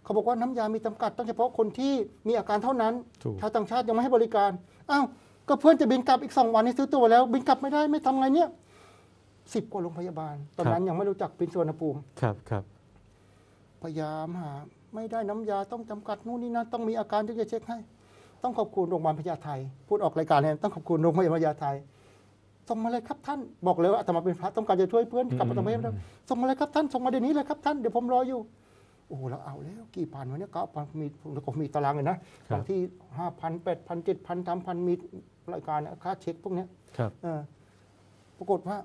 เขาบอกว่าน้ำยา มีจำกัด ต้องเฉพาะคนที่มีอาการเท่านั้นชาวต่างชาติยังไม่ให้บริการ อ้าวก็เพื่อนจะบินกลับอีกสองวันนี้ซื้อตั๋วแล้ว บินกลับไม่ได้ ไม่ทำไงเนี่ยสิบกว่าโรงพยาบาล ตอนนั้นยังไม่รู้จักปินสวนภูมิครับครับพยายามหา ไม่ได้น้ำยาต้องจำกัดนู่นนี่นันต้องมีอาการถึงจะเช็คให้ ต้องขอบคุณโรงพยาบาลพญาไทพูดออกรายการเนี่ยต้องขอบคุณโรงพยาบาลพญาไทส่งมาเลยครับท่านบอกเลยว่าอาตมาเป็นพระต้องการจะช่วยเพื่อนกลับมาทำไมไม่ไส่งมาเลยครับท่านส่งมาเดี๋ยวนี้เลยครับท่านเดี๋ยวผมรออยู่โอ้เราเอาแล้ว กี่พันวันนี้ก็พันมีก็มีตารางเลยนะบางที่ห้าพันแปดพันเจ็ดพันสามพันมีรายการค่าเช็คพวกนี้ครับปรากฏว่า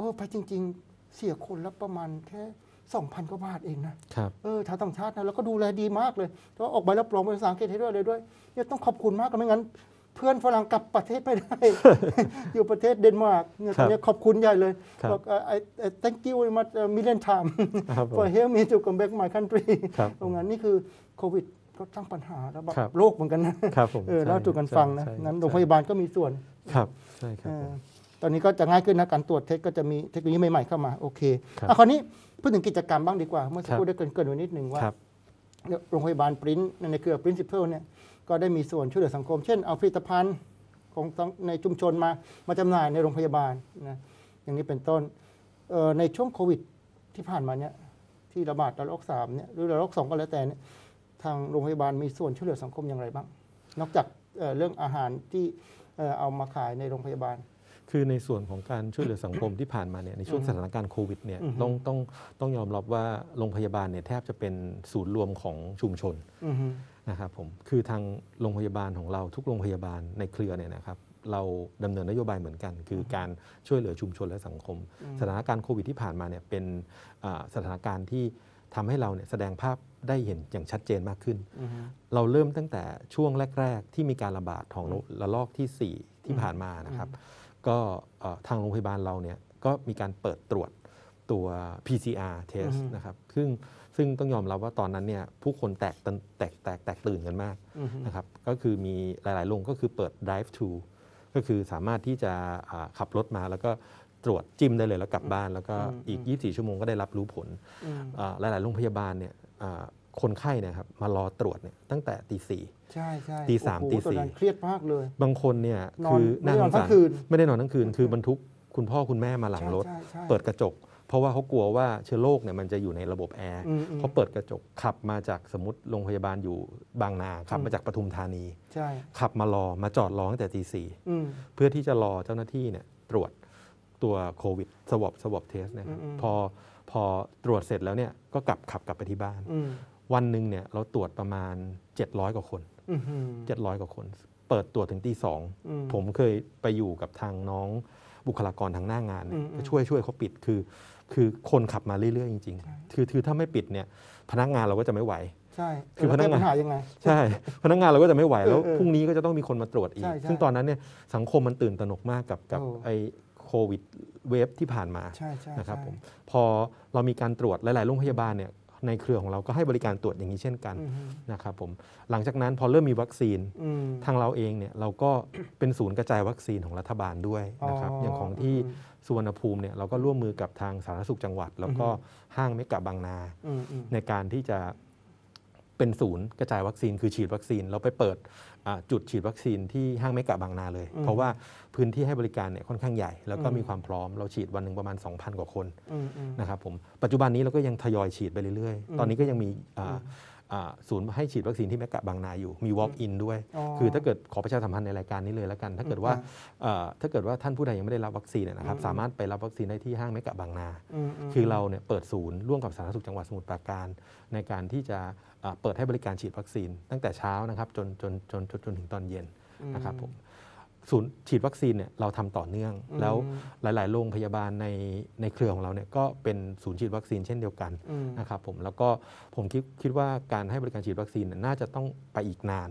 ออไปจริงๆเสียคนละประมาณแค่สองพันกว่าบาทเองนะ ครับ เออชาวต่างชาตินะ แล้วก็ดูแลดีมากเลยก็ออกใบรับรองภาษาอังกฤษให้ด้วยเลยด้วยเนี่ยต้องขอบคุณมากกไม่งั้น เพื่อนฝรั่งกลับประเทศไปได้ อยู่ประเทศเดนมาร์กเนี่ยตอนนี้ขอบคุณใหญ่เลยบอกไอ้ thank you very much million time for help me to come back my country ตรงนั้นนี่คือโควิดก็สร้างปัญหาระบาดโรคเหมือนกันนะเออแล้วจุกันฟังนะงั้นโรงพยาบาลก็มีส่วน ครับ ใช่ครับตอนนี้ก็จะง่ายขึ้นนะการตรวจเทสก็จะมีเทคโนโลยีใหม่ๆเข้ามา โอเคอ่ะคราวนี้พูดถึงกิจกรรมบ้างดีกว่าเมื่อสักครู่ได้เกินๆไว้นิดนึงว่า โรงพยาบาลปริ้นในเครือปริ้นซิเพิลเนี่ยก็ได้มีส่วนช่วยเหลือสังคม เช่น เอาผลิตภัณฑ์ของในชุมชนมามาจำหน่ายในโรงพยาบาลนะอย่างนี้เป็นต้นในช่วงโควิด ที่ผ่านมาเนี่ยที่ระบาดระลอกสามเนี่ยหรือระลอกสองก็แล้วแต่เนี่ยทางโรงพยาบาลมีส่วนช่วยเหลือสังคมอย่างไรบ้าง นอกจากเรื่องอาหารที่เอามาขายในโรงพยาบาลคือในส่วนของการช่วยเหลือสังคมที่ผ่านมาเนี่ยในช่วงสถานการณ์โควิดเนี่ยต้องต้องต้องยอมรับว่าโรงพยาบาลเนี่ยแทบจะเป็นศูนย์รวมของชุมชนนะครับผมคือทางโรงพยาบาลของเราทุกโรงพยาบาลในเครือเนี่ยนะครับเราดำเนินนโยบายเหมือนกัน คือการช่วยเหลือชุมชนและสังคม สถานการณ์โควิดที่ผ่านมาเนี่ยเป็นสถานการณ์ที่ทำให้เราเนี่ยแสดงภาพได้เห็นอย่างชัดเจนมากขึ้นเราเริ่มตั้งแต่ช่วงแรกๆ ที่มีการระบาดของระลอกที่ 4 ที่ผ่านมานะครับก็ทางโรงพยาบาลเราเนี่ยก็มีการเปิดตรวจตัว PCR test นะครับ ซึ่งซึ่งต้องยอมรับว่าตอนนั้นเนี่ยผู้คนแตกแตกแตกแตกตื่นกันมากนะครับ ก็คือมีหลายๆโรงก็คือเปิด drive to ก็คือสามารถที่จะขับรถมา แล้วก็ตรวจจิ้มได้เลยแล้วกลับบ้าน แล้วก็อีก 24 ชั่วโมงก็ได้รับรู้ผล หลาย ๆ โรงพยาบาลเนี่ยคนไข้นะครับมารอตรวจเนี่ยตั้งแต่ตีสี่ใช่ใช่ตีสามตีสี่เครียดมากเลย บางคนเนี่ยคือนั่งนอนทั้งคืนไม่ได้นอนทั้งคืนคือบรรทุกคุณพ่อคุณแม่มาหลังรถเปิดกระจก เพราะว่าเขากลัวว่าเชื้อโรคเนี่ยมันจะอยู่ในระบบแอร์เขาเปิดกระจกขับมาจากสมมติโรงพยาบาลอยู่บางนาขับมาจากปทุมธานีใช่ขับมารอมาจอดรอตั้งแต่ตีสี่เพื่อที่จะรอเจ้าหน้าที่เนี่ยตรวจตัวโควิดสวบสวบเทสเนี่ยพอพอตรวจเสร็จแล้วเนี่ยก็กลับขับกลับไปที่บ้านวันหนึ่งเนี่ยเราตรวจประมาณ 700 กว่าคนเจ็ดร้อยกว่าคนเปิดตัวถึงตีสองผมเคยไปอยู่กับทางน้องบุคลากรทางหน้างาน ช่วยช่วยเขาปิดคือ คือคนขับมาเรื่อยๆจริงๆคือคือถ้าไม่ปิดเนี่ยพนักงานเราก็จะไม่ไหว ใช่คือพนักงานยังไง ใช่ พนักงานเราก็จะไม่ไหวแล้วพรุ่งนี้ก็จะต้องมีคนมาตรวจอีก ซึ่งตอนนั้นเนี่ยสังคมมันตื่นตระหนกมากกับกับไอโควิดเวฟที่ผ่านมานะครับผมพอเรามีการตรวจหลายๆโรงพยาบาลเนี่ยในเครือของเราก็ให้บริการตรวจอย่างนี้เช่นกันนะครับผมหลังจากนั้นพอเริ่มมีวัคซีนทางเราเองเนี่ยเราก็เป็นศูนย์กระจายวัคซีนของรัฐบาลด้วยนะครับอย่างของที่สุวรรณภูมิเนี่ยเราก็ร่วมมือกับทางสาธารณสุขจังหวัด แล้วก็ห้างเมกะบางนา ในการที่จะเป็นศูนย์กระจายวัคซีนคือฉีดวัคซีนเราไปเปิดจุดฉีดวัคซีนที่ห้างไม่กะบางนาเลย เพราะว่าพื้นที่ให้บริการเนี่ยค่อนข้างใหญ่แล้วก็มีความพร้อมเราฉีดวันหนึ่งประมาณ 2,000 กว่าคนนะครับผมปัจจุบันนี้เราก็ยังทยอยฉีดไปเรื่อยๆ ตอนนี้ก็ยังมีศูนย์ให้ฉีดวัคซีนที่แมกกะบางนาอยู่ มี walk in ด้วย คือถ้าเกิดขอประชาสัมพันธ์ในรายการนี้เลยแล้วกัน ถ้าเกิดว่าถ้าเกิดว่าท่านผู้ใดยังไม่ได้รับวัคซีนนะครับสามารถไปรับวัคซีนได้ที่ห้างแมกกะบางนา คือเราเนี่ยเปิดศูนย์ร่วมกับสาธารณสุขจังหวัดสมุทรปราการ ในการที่จะเปิดให้บริการฉีดวัคซีนตั้งแต่เช้านะครับจนจนจนจนถึงตอนเย็นนะครับผมศูนย์ฉีดวัคซีนเนี่ยเราทำต่อเนื่อง แล้วหลาย ๆ โรงพยาบาลในในเครือของเราเนี่ยก็เป็นศูนย์ฉีดวัคซีนเช่นเดียวกันนะครับผมแล้วก็ผมคิดคิดว่าการให้บริการฉีดวัคซีน น่าจะต้องไปอีกนาน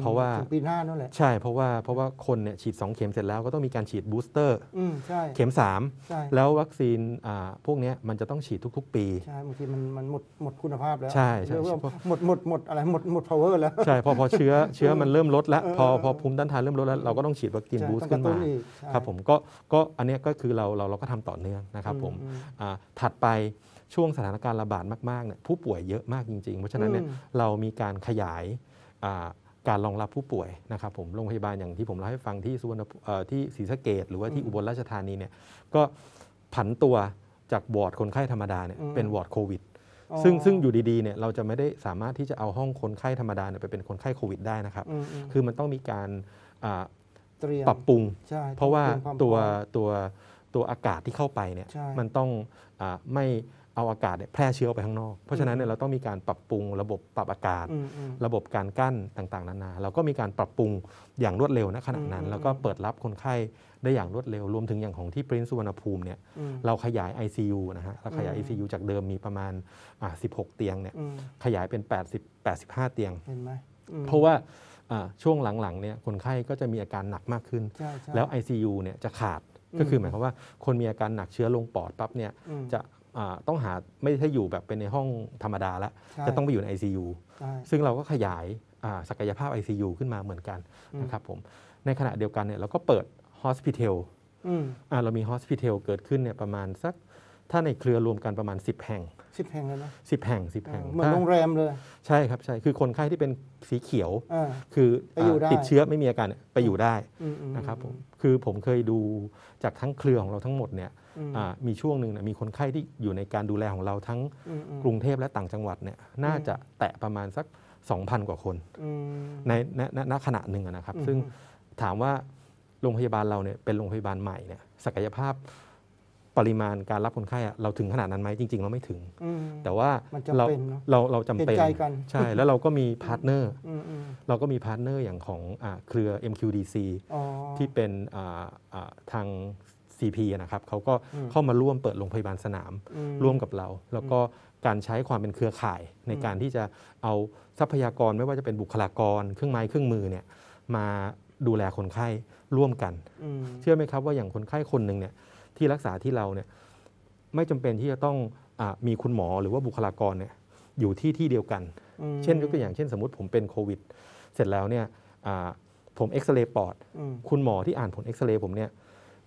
เพราะว่าปีหน้านั่นแหละใช่ เพราะว่าเพราะว่าคนเนี่ยฉีด 2 เข็มเสร็จแล้วก็ต้องมีการฉีดบูสเตอร์เข็ม3 แล้ววัคซีนพวกนี้มันจะต้องฉีดทุก ๆ ปีใช่บางทีมันมันหมดหมดคุณภาพแล้วใช่ใช่หมดหมดหมดอะไรหมดหมด power แล้วใช่พอพอเชื้อเชื้อมันเริ่มลดแล้วพอพอภูมิต้านทานเริ่มลดแล้วเราก็ต้องฉีดวัคซีนบูสต์ขึ้นมาครับผม ก็ก็อันนี้ก็คือเราเราเราก็ทำต่อเนื่องนะครับผมถัดไปช่วงสถานการณ์ระบาดมากๆเนี่ยผู้ป่วยเยอะมากจริงๆ เพราะฉะนั้นเนี่ยเรามีการขยายการรองรับผู้ป่วยนะครับ ผมโรงพยาบาลอย่างที่ผมเล่าให้ฟังที่สุวรรณที่ศรีสะเกดหรือว่าที่อุบลราชธานีเนี่ยก็ผันตัวจากวอร์ดคนไข้ธรรมดาเนี่ยเป็นวอร์ดโควิด ซึ่งซึ่งอยู่ดีๆเนี่ยเราจะไม่ได้สามารถที่จะเอาห้องคนไข้ธรรมดาเนี่ยไปเป็นคนไข้โควิดได้นะครับ คือมันต้องมีการปรับปรุงเพราะว่าตัวตัวตัว อากาศที่เข้าไปเนี่ยมันต้องอไม่เอาอากาศเนี่ยแพร่เชื้อไปข้างนอก เพราะฉะนั้นเนี่ยเราต้องมีการปรับปรุงระบบปรับอากาศ ระบบการกั้นต่างๆนานาเราก็มีการปรับปรุงอย่างรวดเร็วณขณะนั้นแล้วก็เปิดรับคนไข้ได้อย่างรวดเร็วรวมถึงอย่างของที่ปรินซ์สุวรรณภูมิเนี่ยเราขยาย ICU นะฮะเราขยายอ ICU จากเดิมมีประมาณ 16 เตียงเนี่ยขยายเป็น 80 85 เตียงเห็นไหมเพราะว่าช่วงหลังๆเนี่ยคนไข้ก็จะมีอาการหนักมากขึ้น แล้ว ICU เนี่ยจะขาด ก็คือหมายความว่า คนมีอาการหนักเชื้อลงปอดปั๊บเนี่ยจะต้องหาไม่ใช่อยู่แบบเป็นในห้องธรรมดาแล้วจะต้องไปอยู่ใน ICU ซึ่งเราก็ขยายศักยภาพ ICU ขึ้นมาเหมือนกันนะครับผมในขณะเดียวกันเนี่ยเราก็เปิดฮอสพิเทลอเรามีฮอสพิเทลเกิดขึ้นเนี่ยประมาณสักถ้าในเครือรวมกันประมาณ 10 แห่งสิบแห่งเลยนะสิบแห่งสิบแห่งเหมือนโรงแรมเลย ใช่ครับใช่คือคนไข้ที่เป็นสีเขียวคือติดเชื้อไม่มีอาการไปอยู่ได้นะครับผมคือผมเคยดูจากทั้งเครือของเราทั้งหมดเนี่ยมีช่วงหนึ่งมีคนไข้ที่อยู่ในการดูแลของเราทั้งกรุงเทพและต่างจังหวัดเนี่ยน่าจะแตะประมาณสัก 2,000 กว่าคนในณขณะหนึ่งนะครับ ซึ่งถามว่าโรงพยาบาลเราเนี่ยเป็นโรงพยาบาลใหม่เนี่ยศักยภาพปริมาณการรับคนไข้เราถึงขนาดนั้นไหมจริงๆ เราไม่ถึง แต่ว่าเราเเราเราจำเป็นนใช่แล้วเราก็มีพาร์ทเนอร์เราก็มีพาร์ทเนอร์อย่างของอเครือ MQDC อที่เป็นทาง CP นะครับเขาก็เข้ามาร่วมเปิดโรงพยาบาลสนามมร่วมกับเรา แล้วก็การใช้ความเป็นเครือข่ายในการที่จะเอาทรัพยากรไม่ว่าจะเป็นบุคลากรเครื่องไม้เครื่องมือเนี่ยมาดูแลคนไข้ร่วมกันเชื่อไหมครับว่าอย่างคนไข้คนหนึ่งเนี่ยที่รักษาที่เราเนี่ยไม่จำเป็นที่จะต้องอมีคุณหมอหรือว่าบุคลากรเนี่ยอยู่ที่ที่เดียวกัน เช่นยกตัวอย่างเช่นสมมติผมเป็นโควิด เสร็จแล้วเนี่ยผมเอ็กซเรย์ปอด คุณหมอที่อ่านผลเอ็กซเรย์ผมเนี่ย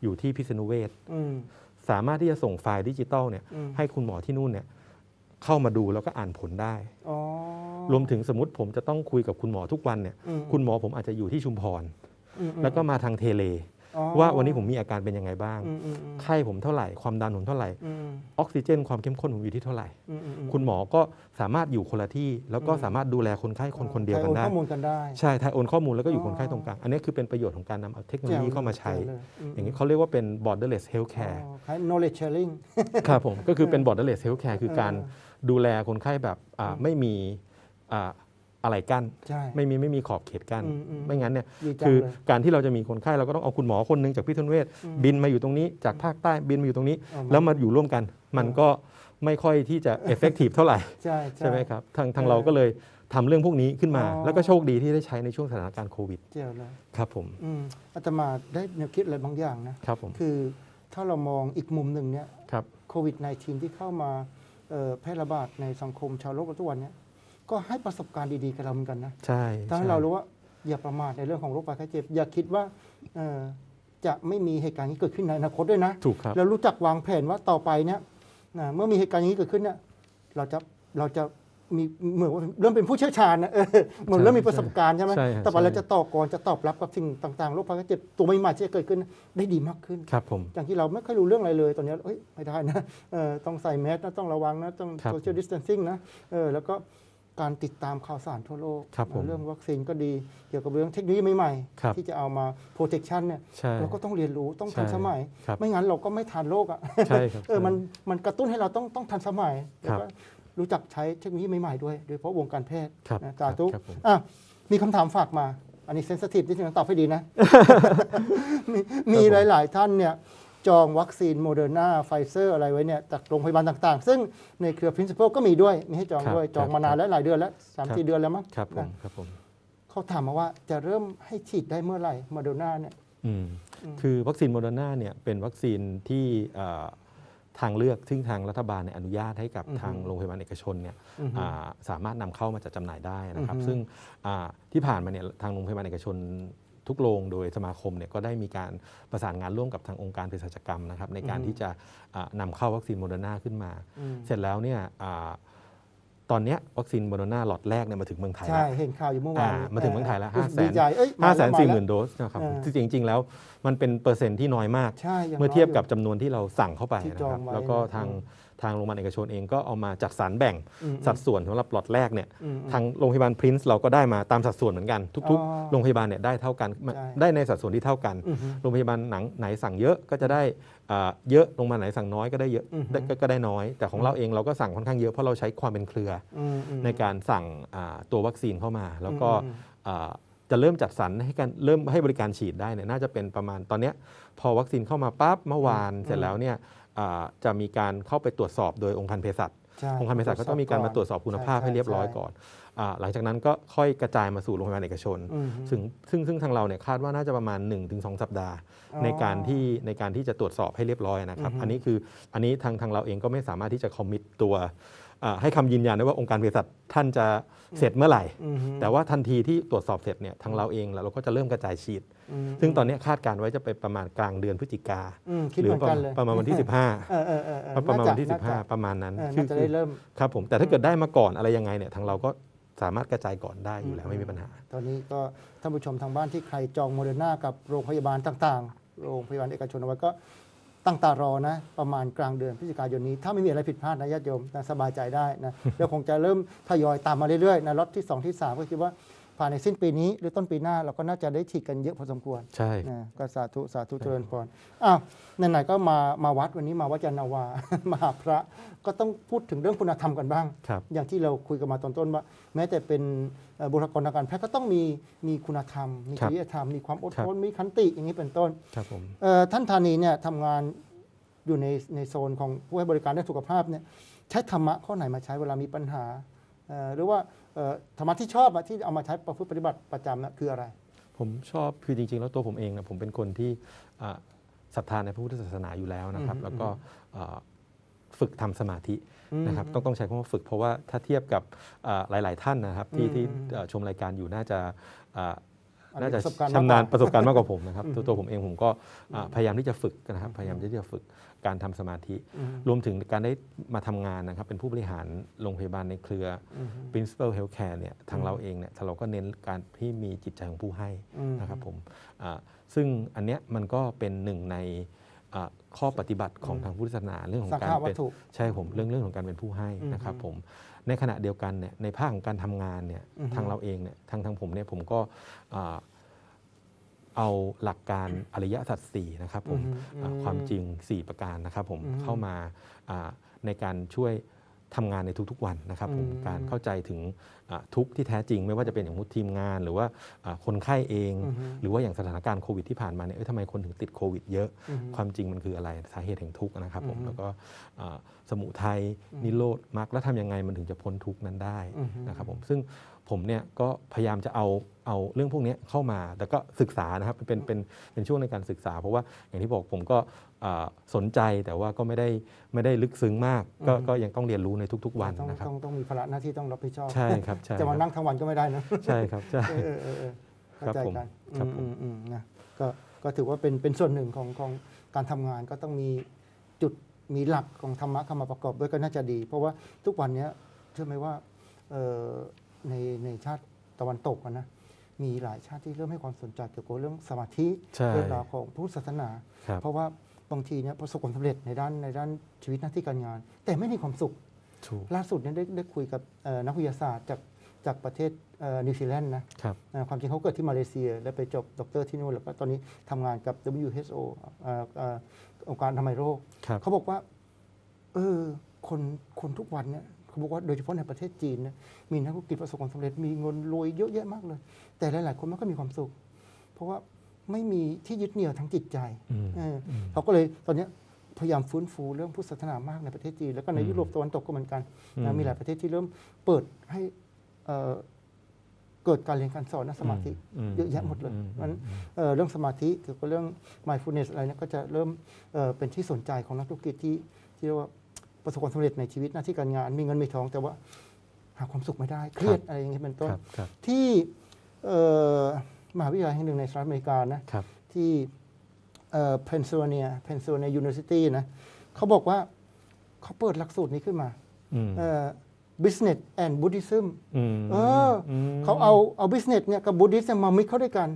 อยู่ที่พิษณุเวสสามารถที่จะส่งไฟล์ดิจิตอลเนี่ยให้คุณหมอที่นู่นเนี่ยเข้ามาดูแล้วก็อ่านผลได้ รวมถึงสมมติผมจะต้องคุยกับคุณหมอทุกวันเนี่ย คุณหมอผมอาจจะอยู่ที่ชุมพรแล้วก็มาทางเทเลว่าวันนี้ผมมีอาการเป็นยังไงบ้างไข้ผมเท่าไหร่ความดันผมเท่าไหร่ออกซิเจนความเข้มข้นผมอยู่ที่เท่าไหร่ คุณหมอก็สามารถอยู่คนละที่ แล้วก็สามารถดูแลคนไข้คนคนเดียวกันได้ข้อมูลกันได้ใช่ถ่ายโอนข้อมูลแล้วก็อยู่คนไข้ตรงกลางอันนี้คือเป็นประโยชน์ของการนำเอาเทคโนโลยีเข้ามาใช้ อย่างนี้เขาเรียกว่าเป็น borderless healthcare knowledge sharing ครับผม ก็คือเป็น borderless healthcare คือการดูแลคนไข้แบบไม่มีอะไรกั้นไม่มีไม่มีขอบเขตกั้นไม่งั้นเนี่ย คือการที่เราจะมีคนไข้เราก็ต้องเอาคุณหมอคนหนึ่งจากพิทุุเวชบินมาอยู่ตรงนี้ จากภาคใต้บินมาอยู่ตรงนี้ แล้วมาอยู่ร่วมกัน มันก็ไม่ค่อยที่จะเอฟเฟกตีฟเท่าไหร่ ใช่ไหมครับทางทางเราก็เลยทำเรื่องพวกนี้ขึ้นมา แล้วก็โชคดีที่ได้ใช้ในช่วงสถานการณ์โควิดเจียวเลยครับผมอาตมาได้แนวคิดอะไรบางอย่างนะครับผมคือ ถ้าเรามองอีกมุมหนึ่งเนี่ยโควิด -19 ที่เข้ามาแพร่ระบาดในสังคมชาวโลกทุกวันเนี่ยก็ให้ประสบการณ์ดีๆกับเราเหมือนกันนะ ใช่ทำให้เรารู้ว่าอย่าประมาทในเรื่องของโรคภัยไข้เจ็บอย่าคิดว่าจะไม่มีเหตุการณ์นี้เกิดขึ้นในอนาคตด้วยนะ ถูกครับแล้วรู้จักวางแผนว่าต่อไปเนี่ยเมื่อมีเหตุการณ์นี้เกิดขึ้นเนี่ยเราจะเราจะมีเหมือนเริ่มเป็นผู้เชี่ยวชาญนะเหมือนเริ่มมีประสบการณ์ใช่ไหมแต่ว่าเราจะตอก่อนจะตอบรับกับสิ่งต่างๆโรคภัยไข้เจ็บตัวใหม่ๆที่จะเกิดขึ้นได้ดีมากขึ้นครับผมอย่างที่เราไม่ค่อยรู้เรื่องอะไรเลยตอนนี้เอ้ยไม่ได้นะต้องใส่แมสนะต้องระวังนะต้องโซเชียลดิสเทนซิ่งนะแล้วก็การติดตามข่าวสารทั่วโลกรเรื่องวัคซีนก็ดีเกี่ยวกับเรื่องเทคโนโลยีใหม่ๆที่จะเอามา p r o เ e c t i o n เนี่ยเราก็ต้องเรียนรู้ต้องทันสมัย ไม่งั้นเราก็ไม่ทันโลกอ่ะ่เออมันมันกระตุ้นให้เราต้องต้องทันสมัยแล้วก็รู้จักใช้เทคโนโลยีใหม่ๆด้วยโดยเฉพาะวงการแพทย์จรนะาตุคมอ่ะ มีคำถามฝากมา อันนี้เซนสิทีฟนิดนึงตอบให้ดีนะมีหลายๆท่านเนี่ยจองวัคซีนโมเดอร์นาไฟเซอร์ อะไรไว้เนี่ยจากโรงพยาบาลต่าง ๆ ซึ่งในเครือ Principle ก็มีด้วย มีให้จองด้วย จองมานานแล้ว หลายเดือนแล้วสามสี่เดือนแล้วมั้งครับผมครับผมเขาถามมาว่า จะเริ่มให้ฉีดได้เมื่อไหร่โมเดอร์นาเนี่ยคือวัคซีนโมเดอร์นาเนี่ย เป็นวัคซีนที่ทางเลือกซึ่งทางรัฐบาลเนี่ยอนุญาตให้กับทางโรงพยาบาลเอกชนเนี่ยสามารถนำเข้ามาจัดจำหน่ายได้นะครับซึ่งที่ผ่านมาเนี่ยทางโรงพยาบาลเอกชนทุกโรงโดยสมาคมเนี่ยก็ได้มีการประสานงานร่วมกับทางองค์การเภสัชกรรมนะครับในการที่จะนำเข้าวัคซีนโมเดอร์นาขึ้นมา เสร็จแล้วเนี่ยตอนนี้วัคซีนโมเดอร์นาหลอดแรกเนี่ยมาถึงเมืองไทยแล้วใช่เห็นข่าวอยู่เมื่อวานมาถึงเมืองไทยแล้วห้าแสนห้าแสนสี่หมื่นโดสนะครับจริงจริงแล้วมันเป็นเปอร์เซ็นต์ที่น้อยมาก เมื่อเทียบกับจำนวนที่เราสั่งเข้าไปนะครับแล้วก็ทางทางโรงพยาบาลเอกชนเองก็เอามาจัดสรรแบ่งสัดส่วนสำหรับหลอดแรกเนี่ยทางโรงพยาบาลพรินซ์เราก็ได้มาตามสัดส่วนเหมือนกัน ทุกๆ โรงพยาบาลเนี่ยได้เท่ากันได้ในสัดส่วนที่เท่ากัน โรงพยาบาลหนังไหนสั่งเยอะก็จะได้เยอะลงมาไหนสั่งน้อยก็ได้เยอะก็ได้น้อย แต่ของเราเองเราก็สั่งค่อนข้างเยอะเพราะเราใช้ความเป็นเครือในการสั่งตัววัคซีนเข้ามาแล้วก็จะเริ่มจัดสรรให้การเริ่มให้บริการฉีดได้เนี่ยน่าจะเป็นประมาณตอนนี้พอวัคซีนเข้ามาปั๊บเมื่อวานเสร็จแล้วเนี่ยจะมีการเข้าไปตรวจสอบโดยองค์การเภสัชองค์การเภสัชก็ต้องมีการมาตรวจสอบคุณภาพให้เรียบร้อยก่อนหลังจากนั้นก็ค่อยกระจายมาสู่โรงพยาบาลเอกชน ซึ่งซึ่งซึ่งทางเราเนี่ยคาดว่าน่าจะประมาณ 1-2 สัปดาห์ ในการที่ในการที่จะตรวจสอบให้เรียบร้อยนะครับ อันนี้คืออันนี้ทางทางเราเองก็ไม่สามารถที่จะคอมมิตตัวให้คำยืนยันได้ว่าองค์การเภสัชท่านจะเสร็จเมื่อไหร่ แต่ว่าทันทีที่ตรวจสอบเสร็จเนี่ยทางเราเองแล้วเราก็จะเริ่มกระจายฉีด ซึ่งตอนนี้คาดการไว้จะไปประมาณกลางเดือนพฤศจิกาหรือประมาณวันที่15ประมาณวันที่15ประมาณนั้นคือจะได้เริ่มครับผมแต่ถ้าเกิดได้มาก่อนอะไรยังไงเนี่ยทางเราก็สามารถกระจายก่อนได้อยู่แล้วไม่มีปัญหา ตอนนี้ก็ท่านผู้ชมทางบ้านที่ใครจองโมเดอร์นากับโรงพยาบาลต่าง ๆ โรงพยาบาลเอกชนเอาไว้ก็ตั้งตารอนะ ประมาณกลางเดือนพฤศจิกายนนี้ ถ้าไม่มีอะไรผิดพลาดนะญาติโยมนะสบายใจได้นะเดี๋ยวคงจะเริ่มทยอยตามมาเรื่อยๆนะรถที่ 2 ที่ 3 ก็คิดว่าผ่านในสิ้นปีนี้หรือต้นปีหน้าเราก็น่าจะได้ฉีดกันเยอะพอสมควร ใช่ ก็สาธุสาธุเจริญพร อ้าว ไหนๆก็มามาวัดวันนี้มาวัดจันาวามหาพระก็ต้องพูดถึงเรื่องคุณธรรมกันบ้างอย่างที่เราคุยกันมาตอนต้นว่า แม้แต่เป็นบุคลากรทางการแพทย์ก็ต้องมีมีคุณธรรม มีจริยธรรม มีความอดทน มีขันติอย่างนี้เป็นต้น ครับผมท่านธานีเนี่ยทำงานอยู่ในในโซนของผู้ให้บริการด้านสุขภาพเนี่ยใช้ธรรมะข้อไหนมาใช้เวลามีปัญหาหรือว่าธรรมะที่ชอบที่เอามาใช้ประพฤติปฏิบัติประจำนะคืออะไร ผมชอบคือจริงๆแล้วตัวผมเองนะผมเป็นคนที่ศรัทธาในพระพุทธศาสนาอยู่แล้วนะครับ แล้วก็ฝึกทำสมาธินะครับ ต้องต้องใช้คำว่าฝึก เพราะว่าถ้าเทียบกับหลายๆท่านนะครับ ที่ที่ชมรายการอยู่น่าจะน่าจะชำนาญประสบการณ์มากกว่าผมนะครับ ตัวผมเองผมก็พยายามที่จะฝึกนะครับพยายามที่จะฝึกการทำสมาธิ รวมถึงการได้มาทำงานนะครับ เป็นผู้บริหารโรงพยาบาลในเครือ principal healthcare เนี่ยทางเราเองเนี่ยเราก็เน้นการที่มีจิตใจของผู้ให้นะครับผมซึ่งอันเนี้ยมันก็เป็นหนึ่งในข้อปฏิบัติของทางพุทธศาสนาเรื่องของการเป็นใช่ผม เรื่องเรื่องของการเป็นผู้ให้นะครับผม ในขณะเดียวกันเนี่ยในภาคของการทำงานเนี่ยทางเราเองเนี่ยทางทางผมเนี่ยผมก็เอาหลักการอริยสัจสี่นะครับผมความจริง 4 ประการนะครับ ผมเข้ามาในการช่วยทำงานในทุกๆวันนะครับผมการเข้าใจถึงทุกที่แท้จริงไม่ว่าจะเป็นอย่างมุดทีมงาน หรือว่าคนไข้เอง หรือว่าอย่างสถานการณ์โควิดที่ผ่านมาเนี่ยทำไมคนถึงติดโควิดเยอะ ความจริงมันคืออะไรสาเหตุแห่งทุกนะครับ ผมแล้วก็สมุทัยนิโรธมรรคแล้วทำยังไงมันถึงจะพ้นทุกนั้นได้นะครับผมซึ่งผมเนี่ยก็พยายามจะเอาเอาเรื่องพวกนี้เข้ามา แต่ก็ศึกษานะครับเป็นเป็นเป็นช่วงในการศึกษา เพราะว่าอย่างที่บอกผมก็สนใจแต่ว่าก็ไม่ได้ไม่ได้ลึกซึ้งมากก็ก็ยังต้องเรียนรู้ในทุก ๆวันนะครับต้องต้องมีภาระหน้าที่ต้องรับผิดชอบใช่ครับจะมานั่งทั้งวันก็ไม่ได้นะ ใช่ครับใช่เข้าใจกันครับ ผมนะก็ก็ถือว่าเป็นเป็นส่วนหนึ่งของของการทำงาน ก็ต้องมีจุดมีหลักของธรรมะเข้ามาประกอบด้วยก็น่าจะดีเพราะว่าทุกวันนี้เชื่อไหมว่าในในชาติตะวันตกนะมีหลายชาติที่เริ่มให้ความสนใจเกี่ยวกับเรื่องสมาธิ่เรื่องราวของพุทธศาสนา เพราะว่าบางทีเนี่ยประสบความสำเร็จในด้านในด้านชีวิตหน้าที่การงาน แต่ไม่มีความสุขล่าสุดเนี่ยได้ได้คุยกับนักวิทยาศาสตร์จากจากประเทศนิวซีแลนด์นะความจริงเขาเกิดที่มาเลเซีย แล้วไปจบด็อกเตอร์ที่นู่นแล้วก็ตอนนี้ทำงานกับ WHO ออออองค์การทำไมยโรครเขาบอกว่าเออคนคนทุกวันเนี่ยเขาบอกว่าโดยเฉพาะในประเทศจีนนะมีนักธุรกิจประสบความสำเร็จมีเงินรวยเยอะแยะมากเลย แต่หลายๆคนมันก็มีความสุข เพราะว่าไม่มีที่ยึดเหนี่ยวทางจิตใจเขาก็เลยตอนนี้พยายามฟื้นฟูเรื่องพุทธศาสนามากในประเทศจีน แล้วก็ในยุโรปตะวันตกก็เหมือนกันนะมีหลายประเทศที่เริ่มเปิดให้เกิดการเรียนการสอนสมาธิเยอะแยะหมดเลยนั้นเรื่องสมาธิเกี่ยวกับเรื่อง mindfulness อะไรนี่ก็จะเริ่มเป็นที่สนใจของนักธุรกิจที่ที่เรียกว่าประสบความสำเร็จในชีวิตหน้าที่การงาน มีเงินมีทองแต่ว่าหาความสุขไม่ได้ เครียดอะไรอย่างเงี้ยเป็นต้นที่มหาวิทยาลัยแห่งหนึ่งในสหรัฐอเมริกานะที่เพนซิลเวเนียเพนซิลเวเนียยูนิเวอร์ซิตี้นะเขาบอกว่าเขาเปิดหลักสูตรนี้ขึ้นมา business and buddhism เออเขาเอาเอา business เนี่ยกับ buddhism มามิกเข้าด้วยกัน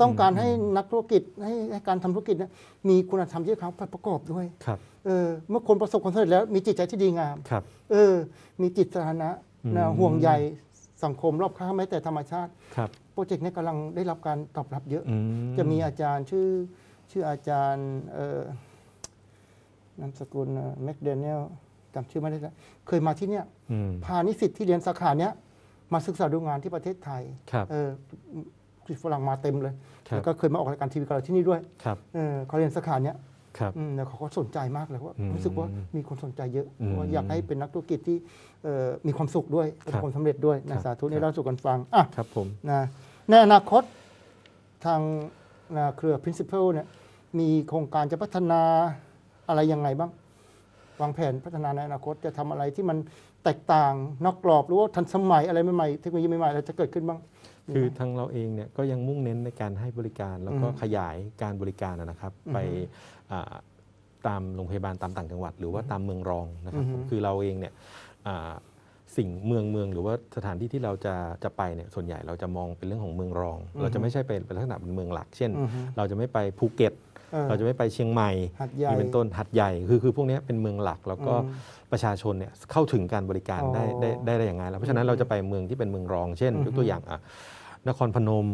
ต้องการให้นักธุรกิจ ให้ให้การทำธุรกิจเนี่ยมีคุณธรรมที่เขาประกอบด้วยครับเออเมื่อคนประสบความสำเร็จแล้ว มีจิตใจที่ดีงามครับเออมีจิตสาธารณะนะห่วงใยสังคมรอบข้างแม้แต่ธรรมชาติ ครับโปรเจกต์นี้กำลังได้รับการตอบรับเยอะ จะมีอาจารย์ชื่อชื่ออาจารย์นามสกุลแมคเดนเนลจำชื่อไม่ได้แล้วเคยมาที่เนี่ยพานิสิตที่เรียนสาขาเนี้ยมาศึกษาดูงานที่ประเทศไทย ครับเออฝรั่งมาเต็มเลย ครับแล้วก็เคยมาออกรายการทีวีกับเราที่นี่ด้วย ครับ เออเขาเรียนสาขาเนี้ย ครับ อืม แล้วเขาก็สนใจมากเลยว่ารู้สึกว่ามีคนสนใจเยอะว่าอยากให้เป็นนักธุรกิจที่เอ่อ มีความสุขด้วยประสบความสำเร็จด้วยนะ สาธุในเลนี่เราสู่กันฟังอ่ะครับผม นะ ในอนาคตทางนเครือ Principle เนี่ยมีโครงการจะพัฒนาอะไรยังไงบ้างวางแผนพัฒนาในอนาคตจะทำอะไรที่มันแตกต่างนอกกรอบหรือว่าทันสมัยอะไรใหม่ๆเทคโนโลยีใหม่ๆอะไรจะเกิดขึ้นบ้าง คือทางเราเองเนี่ยก็ยังมุ่งเน้นในการให้บริการแล้วก็ขยายการบริการนะครับไปตามโรงพยาบาลตามต่างจังหวัด หรือว่าตามเมืองรองนะครับคือเราเองเนี่ยสิ่งเมืองเมืองหรือว่าสถานที่ที่เราจะจะไปเนี่ยส่วนใหญ่เราจะมองเป็นเรื่องของเมืองรอง เราจะไม่ใช่เป็นลักษณะเป็นเมืองหลักเช่น เราจะไม่ไปภูเก็ตเราจะไม่ไปเชียงใหม่ที่เป็นต้นหัดใหญ่ คือคือพวกนี้เป็นเมืองหลัก แล้วก็ประชาชนเนี่ยเข้าถึงการบริการได้ได้ได้อย่างไรแล้วเพราะฉะนั้นเราจะไปเมืองที่เป็นเมืองรองเช่นยกตัวอย่างอ่ะนครพนม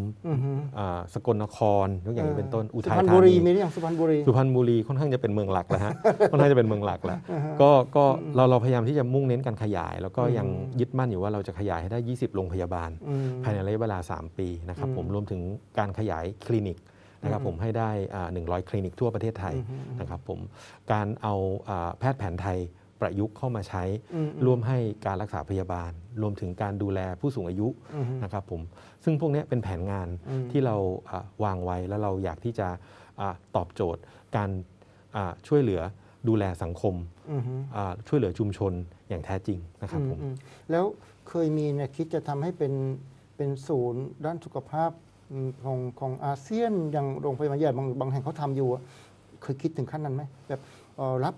สกลนครทุกอย่างีเป็นต้นอุทัยธานีสุพรรณบุรีมีหรือยังสุพรรณบุรีสุพรรณบุรีค่อนข้างจะเป็นเมืองหลักแล้วฮะค่อนข้างจะเป็นเมืองหลักแล้วก็ก็เราเราพยายามที่จะมุ่งเน้นการขยาย แล้วก็ยังยึดมั่นอยู่ว่าเราจะขยายให้ได้ 20โรงพยาบาล ภายในระยะเวลา 3 ปีนะครับผมรวมถึงการขยายคลินิกนะครับผมให้ได้ 100 คลินิกทั่วประเทศไทยนะครับผม การเอาแพทย์แผนไทยประยุกต์เข้ามาใช้ ร่วมให้การรักษาพยาบาล รวมถึงการดูแลผู้สูงอายุนะครับผม ซึ่งพวกนี้เป็นแผนงานที่เราวางไว้ แล้วเราอยากที่จะตอบโจทย์การช่วยเหลือดูแลสังคม ช่วยเหลือชุมชนอย่างแท้จริงนะครับผม แล้วเคยมีแนวคิดจะทำให้เป็นเป็นศูนย์ด้านสุขภาพของของอาเซียนอย่างโรงพยาบาลใหญ่บางบางแห่งเขาทำอยู่เคยคิดถึงขั้นนั้นไหมแบบรับ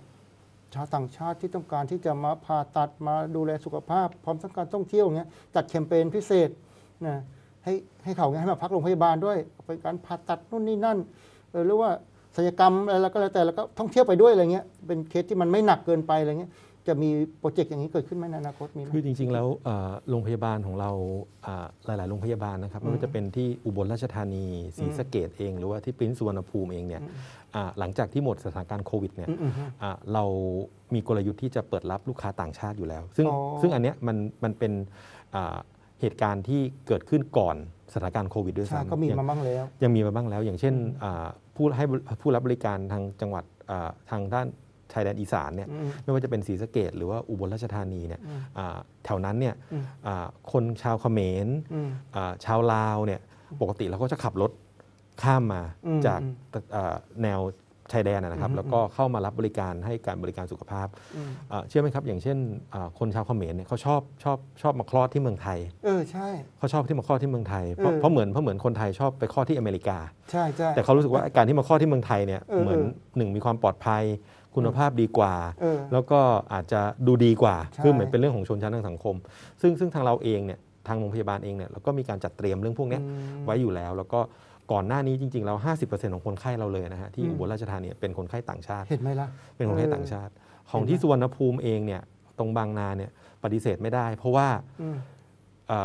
ชาวต่างชาติที่ต้องการที่จะมาผ่าตัดมาดูแลสุขภาพ พร้อมทั้งการท่องเที่ยวเงี้ยจัดแคมเปญพิเศษนะให้ให้เขาเงี้ยให้มาพักโรงพยาบาลด้วยไปการผ่าตัดนู่นนี่นั่น หรือว่าศัลยกรรมอะไรแล้วก็แล้วแต่แล้วก็ท่องเที่ยวไปด้วยอะไรเงี้ยเป็นเคสที่มันไม่หนักเกินไปอะไรเงี้ยจะมีโปรเจกต์อย่างนี้เกิดขึ้นไหมในอนาคตมีไหมคือจริงๆ แล้วโรงพยาบาลของเราหลาย ๆ โรงพยาบาลนะครับไม่ว่าจะเป็นที่อุบลราชธานีศรีสะเกดเอง หรือว่าที่ปรินสุวรรณภูมิเองเนี่ยหลังจากที่หมดสถานการณ์โควิดเนี่ยเรามีกลยุทธ์ที่จะเปิดรับลูกค้าต่างชาติอยู่แล้ว ซึ่งอซึ่งอันเนี้ยมันมันเป็นเหตุการณ์ที่เกิดขึ้นก่อนสถานการณ์โควิดด้วยซ้ำก็มีมาบ้างแล้วยังมีมาบ้างแล้ว อย่างเช่นผู้ให้ผู้รับบริการทางจังหวัดทางด้านชายแดนอีสานเนี่ยไม่ว่าจะเป็นศรีสะเกดหรือว่าอุบลราชธานีเนี่ยแถวนั้นเนี่ยคนชาวเขมรชาวลาวเนี่ยปกติเราก็จะขับรถข้ามมาจากแนวชายแดนนะครับแล้วก็เข้ามารับบริการให้การบริการสุขภาพเชื่อไหมครับ อย่างเช่นคนชาวเขมรเนี่ยเขาชอบชอบชอบมาคลอดที่เมืองไทยเออใช่เขาชอบที่มาคลอดที่เมืองไทยเพราะเพราะเหมือนเพราะเหมือนคนไทยชอบไปคลอดที่อเมริกาใช่ใช่แต่เขารู้สึกว่าการที่มาคลอดที่เมืองไทยเนี่ยเหมือนหนึ่งมีความปลอดภัยคุณภาพดีกว่าแล้วก็อาจจะดูดีกว่าคือเหมือนเป็นเรื่องของชนชั้นทางสังคม ซึ่งซึ่งทางเราเองเนี่ยทางโรงพยาบาลเองเนี่ยเราก็มีการจัดเตรียมเรื่องพวกนี้ไว้อยู่แล้ว แล้วก็ก่อนหน้านี้จริงๆเรา 50%ของคนไข้เราเลยนะฮะที่อุบลราชธานีเป็นคนไข้ต่างชาติเห็นไหมล่ะเป็นคนไข้ต่างชาติ ของที่สุวรรณภูมิเองเนี่ยตรงบางนาเนี่ยปฏิเสธไม่ได้เพราะว่า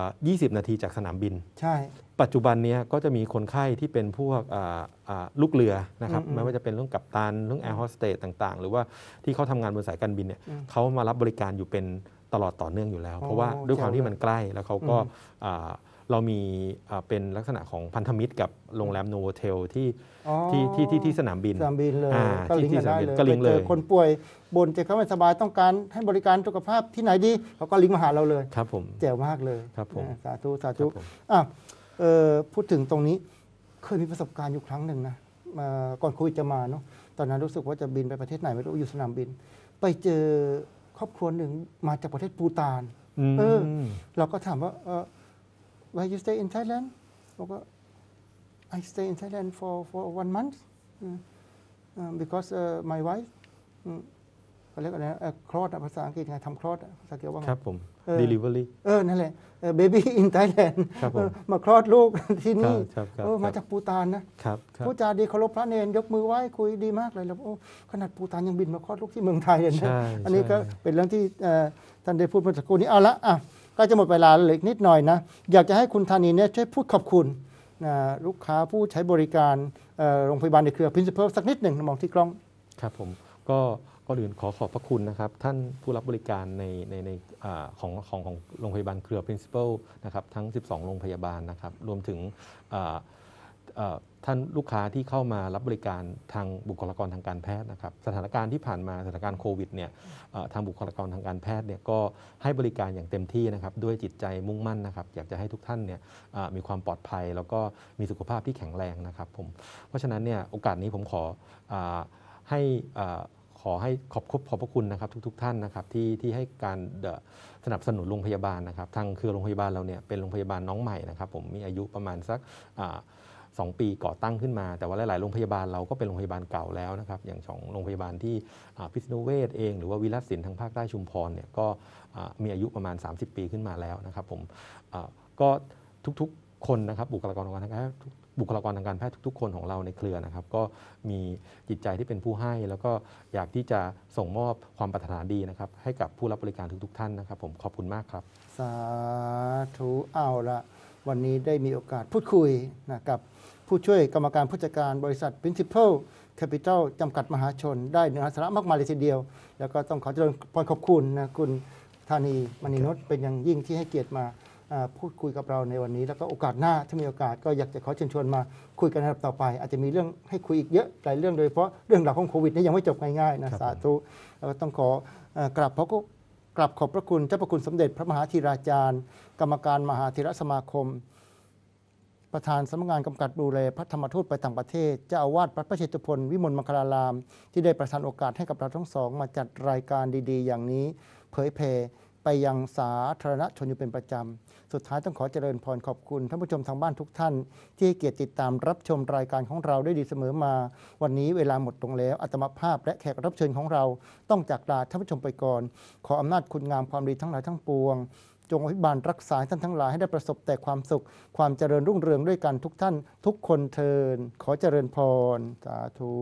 20 นาทีจากสนามบิน ใช่ ปัจจุบันนี้ก็จะมีคนไข้ที่เป็นพวกลูกเรือนะครับ ไม่ว่าจะเป็นเรื่องกัปตันเรื่องแอร์โฮสเตสต่าง ๆ หรือว่าที่เขาทำงานบนสายการบินเนี่ยเขามารับบริการอยู่เป็นตลอดต่อเนื่องอยู่แล้ว เพราะว่าด้วยความที่มันใกล้แล้วเขาก็เรามีเป็นลักษณะของพันธมิตรกับโรงแรมโนเวเทลที่ที่ที่ที่ที่สนามบิน สนามบินเลย ก็ลิงก์กันได้เลยเจอคนป่วยบนเจ็บเขาไม่สบายต้องการให้บริการสุขภาพที่ไหนดีเขาก็ลิงก์มาหาเราเลย ครับผมแจ๋วมากเลย ครับผมสาธุสาธุอ่ะพูดถึงตรงนี้เคยมีประสบการณ์อยู่ครั้งหนึ่งนะก่อนโควิดจะมาเนาะ ตอนนั้นรู้สึกว่าจะบินไปประเทศไหนไม่รู้อยู่สนามบิน ไปเจอครอบครัวหนึ่งมาจากประเทศปูตานเออเราก็ถามว่า why you stay in Thailand บอกว่า I stay in Thailand for for one month because uh, my wife เขาเรียกอะไรคลอดภาษาอังกฤษไงทำคลอดภาษาเกี่ยวว่าครับผม delivery เออนั่นแหละ baby in Thailand มาคลอดลูกที่นี่เออมาจากปูตานนะครับผู้จาดีเคารพพระเนรยกมือไหว้คุยดีมากเลยแล้วโอ้ขนาดปูตานยังบินมาคลอดลูกที่เมืองไทยเลยนะอันนี้ก็เป็นเรื่องที่ท่านได้พูดเมื่อสักครู่นี้เอาละอ่ะก็จะหมดเวลาเล็กนิดหน่อยนะ อยากจะให้คุณธานีเนี่ยช่วยพูดขอบคุณนะลูกค้าผู้ใช้บริการโรงพยาบาลในเครือ p r i n c เ p ิลสักนิดหนึ่งมองที่กล้อง ครับผมก็ก่อนอื่นขอขอบพระคุณนะครับ ท่านผู้รับบริการในในในอของของของโรงพยาบาลเครือ p r i n c เ p ิลนะครับทั้ง 12 โรงพยาบาลนะครับ รวมถึงท่านลูกค้าที่เข้ามารับบริการทางบุคลากรทางการแพทย์นะครับ สถานการณ์ที่ผ่านมาสถานการณ์โควิดเนี่ยทางบุคลากรทางการแพทย์เนี่ยก็ให้บริการอย่างเต็มที่นะครับด้วยจิตใจมุ่งมั่นนะครับ อยากจะให้ทุกท่านเนี่ยมีความปลอดภัย แล้วก็มีสุขภาพที่แข็งแรงนะครับผมเพราะฉะนั้นเนี่ยโอกาสนี้ผมขออให้ขอให้ขอบคุณขอบพระคุณนะครับทุกๆทท่านนะครับที่ที่ให้การสนับสนุนโรงพยาบาลนะครับทางคือโรงพยาบาลเราเนี่ยเป็นโรงพยาบาลน้องใหม่นะครับผมมีอายุประมาณสัก2 ปีก่อตั้งขึ้นมาแต่ว่าหลาย ๆ โรงพยาบาลเราก็เป็นโรงพยาบาลเก่าแล้วนะครับ อย่างของโรงพยาบาลที่พิษณุเวศเอง หรือว่าวิรัติศิลป์ทางภาคใต้ชุมพรเนี่ยก็มีอายุประมาณ 30 ปีขึ้นมาแล้วนะครับผมก็ทุกๆคนนะครับ บุคลากรทางการแพทย์บุคลากรทางการแพทย์ทุก ๆ คนของเราในเครือนะครับก็มีจิตใจที่เป็นผู้ให้ แล้วก็อยากที่จะส่งมอบความปรารถนาดีนะครับให้กับผู้รับบริการทุกๆท่านนะครับ ผมขอบคุณมากครับสาธุเอาละวันนี้ได้มีโอกาสพูดคุยนะกับผู้ช่วยกรรมการผู้จัดการบริษัท Principal Capital จำกัดมหาชนได้เนื้อหาสาระมากมายเลยทีเดียว แล้วก็ต้องขอเจริญพรขอบคุณนะ คุณธานีมณีนุชเป็นอย่างยิ่งที่ให้เกียรติมาพูดคุยกับเราในวันนี้ แล้วก็โอกาสหน้า ถ้ามีโอกาส ก็อยากจะขอเชิญชวนมาคุยกันในระดับต่อไป อาจจะมีเรื่องให้คุยอีกเยอะ หลายเรื่อง โดยเฉพาะเรื่องหลักของโควิดนี่ยังไม่จบง่ายๆนะสาธุแล้วก็ต้องขอกราบเพราะก็กราบขอบพระคุณเจ้าพระคุณสมเด็จพระมหาธีราจารย์กรรมการมหาธีรสมาคมประธานสำนักงานกำกับดูแลพระธรรมทูตไปต่างประเทศเจ้าอาวาสพระเชตุพนวิมลมังคลาราม ที่ได้ประทานโอกาสให้กับเราทั้งสองมาจัดรายการดี ๆ อย่างนี้ เผยแร่ไปยังสาธารณชนอยู่เป็นประจำ สุดท้ายต้องขอเจริญพรขอบคุณท่านผู้ชมทางบ้านทุกท่าน ที่ให้เกียรติติดตามรับชมรายการของเราได้ดีเสมอมา วันนี้เวลาหมดตรงแล้วอัตมาภาพและแขกรับเชิญของเราต้องจากลาท่านผู้ชมไปก่อน ขออำนาจคุณงามความดีทั้งหลายทั้งปวงจงอภิบาลรักษาท่านทั้งหลายให้ได้ประสบแต่ความสุข ความเจริญรุ่งเรืองด้วยกันทุกท่าน ทุกคนเทิน ขอเจริญพร สาธุ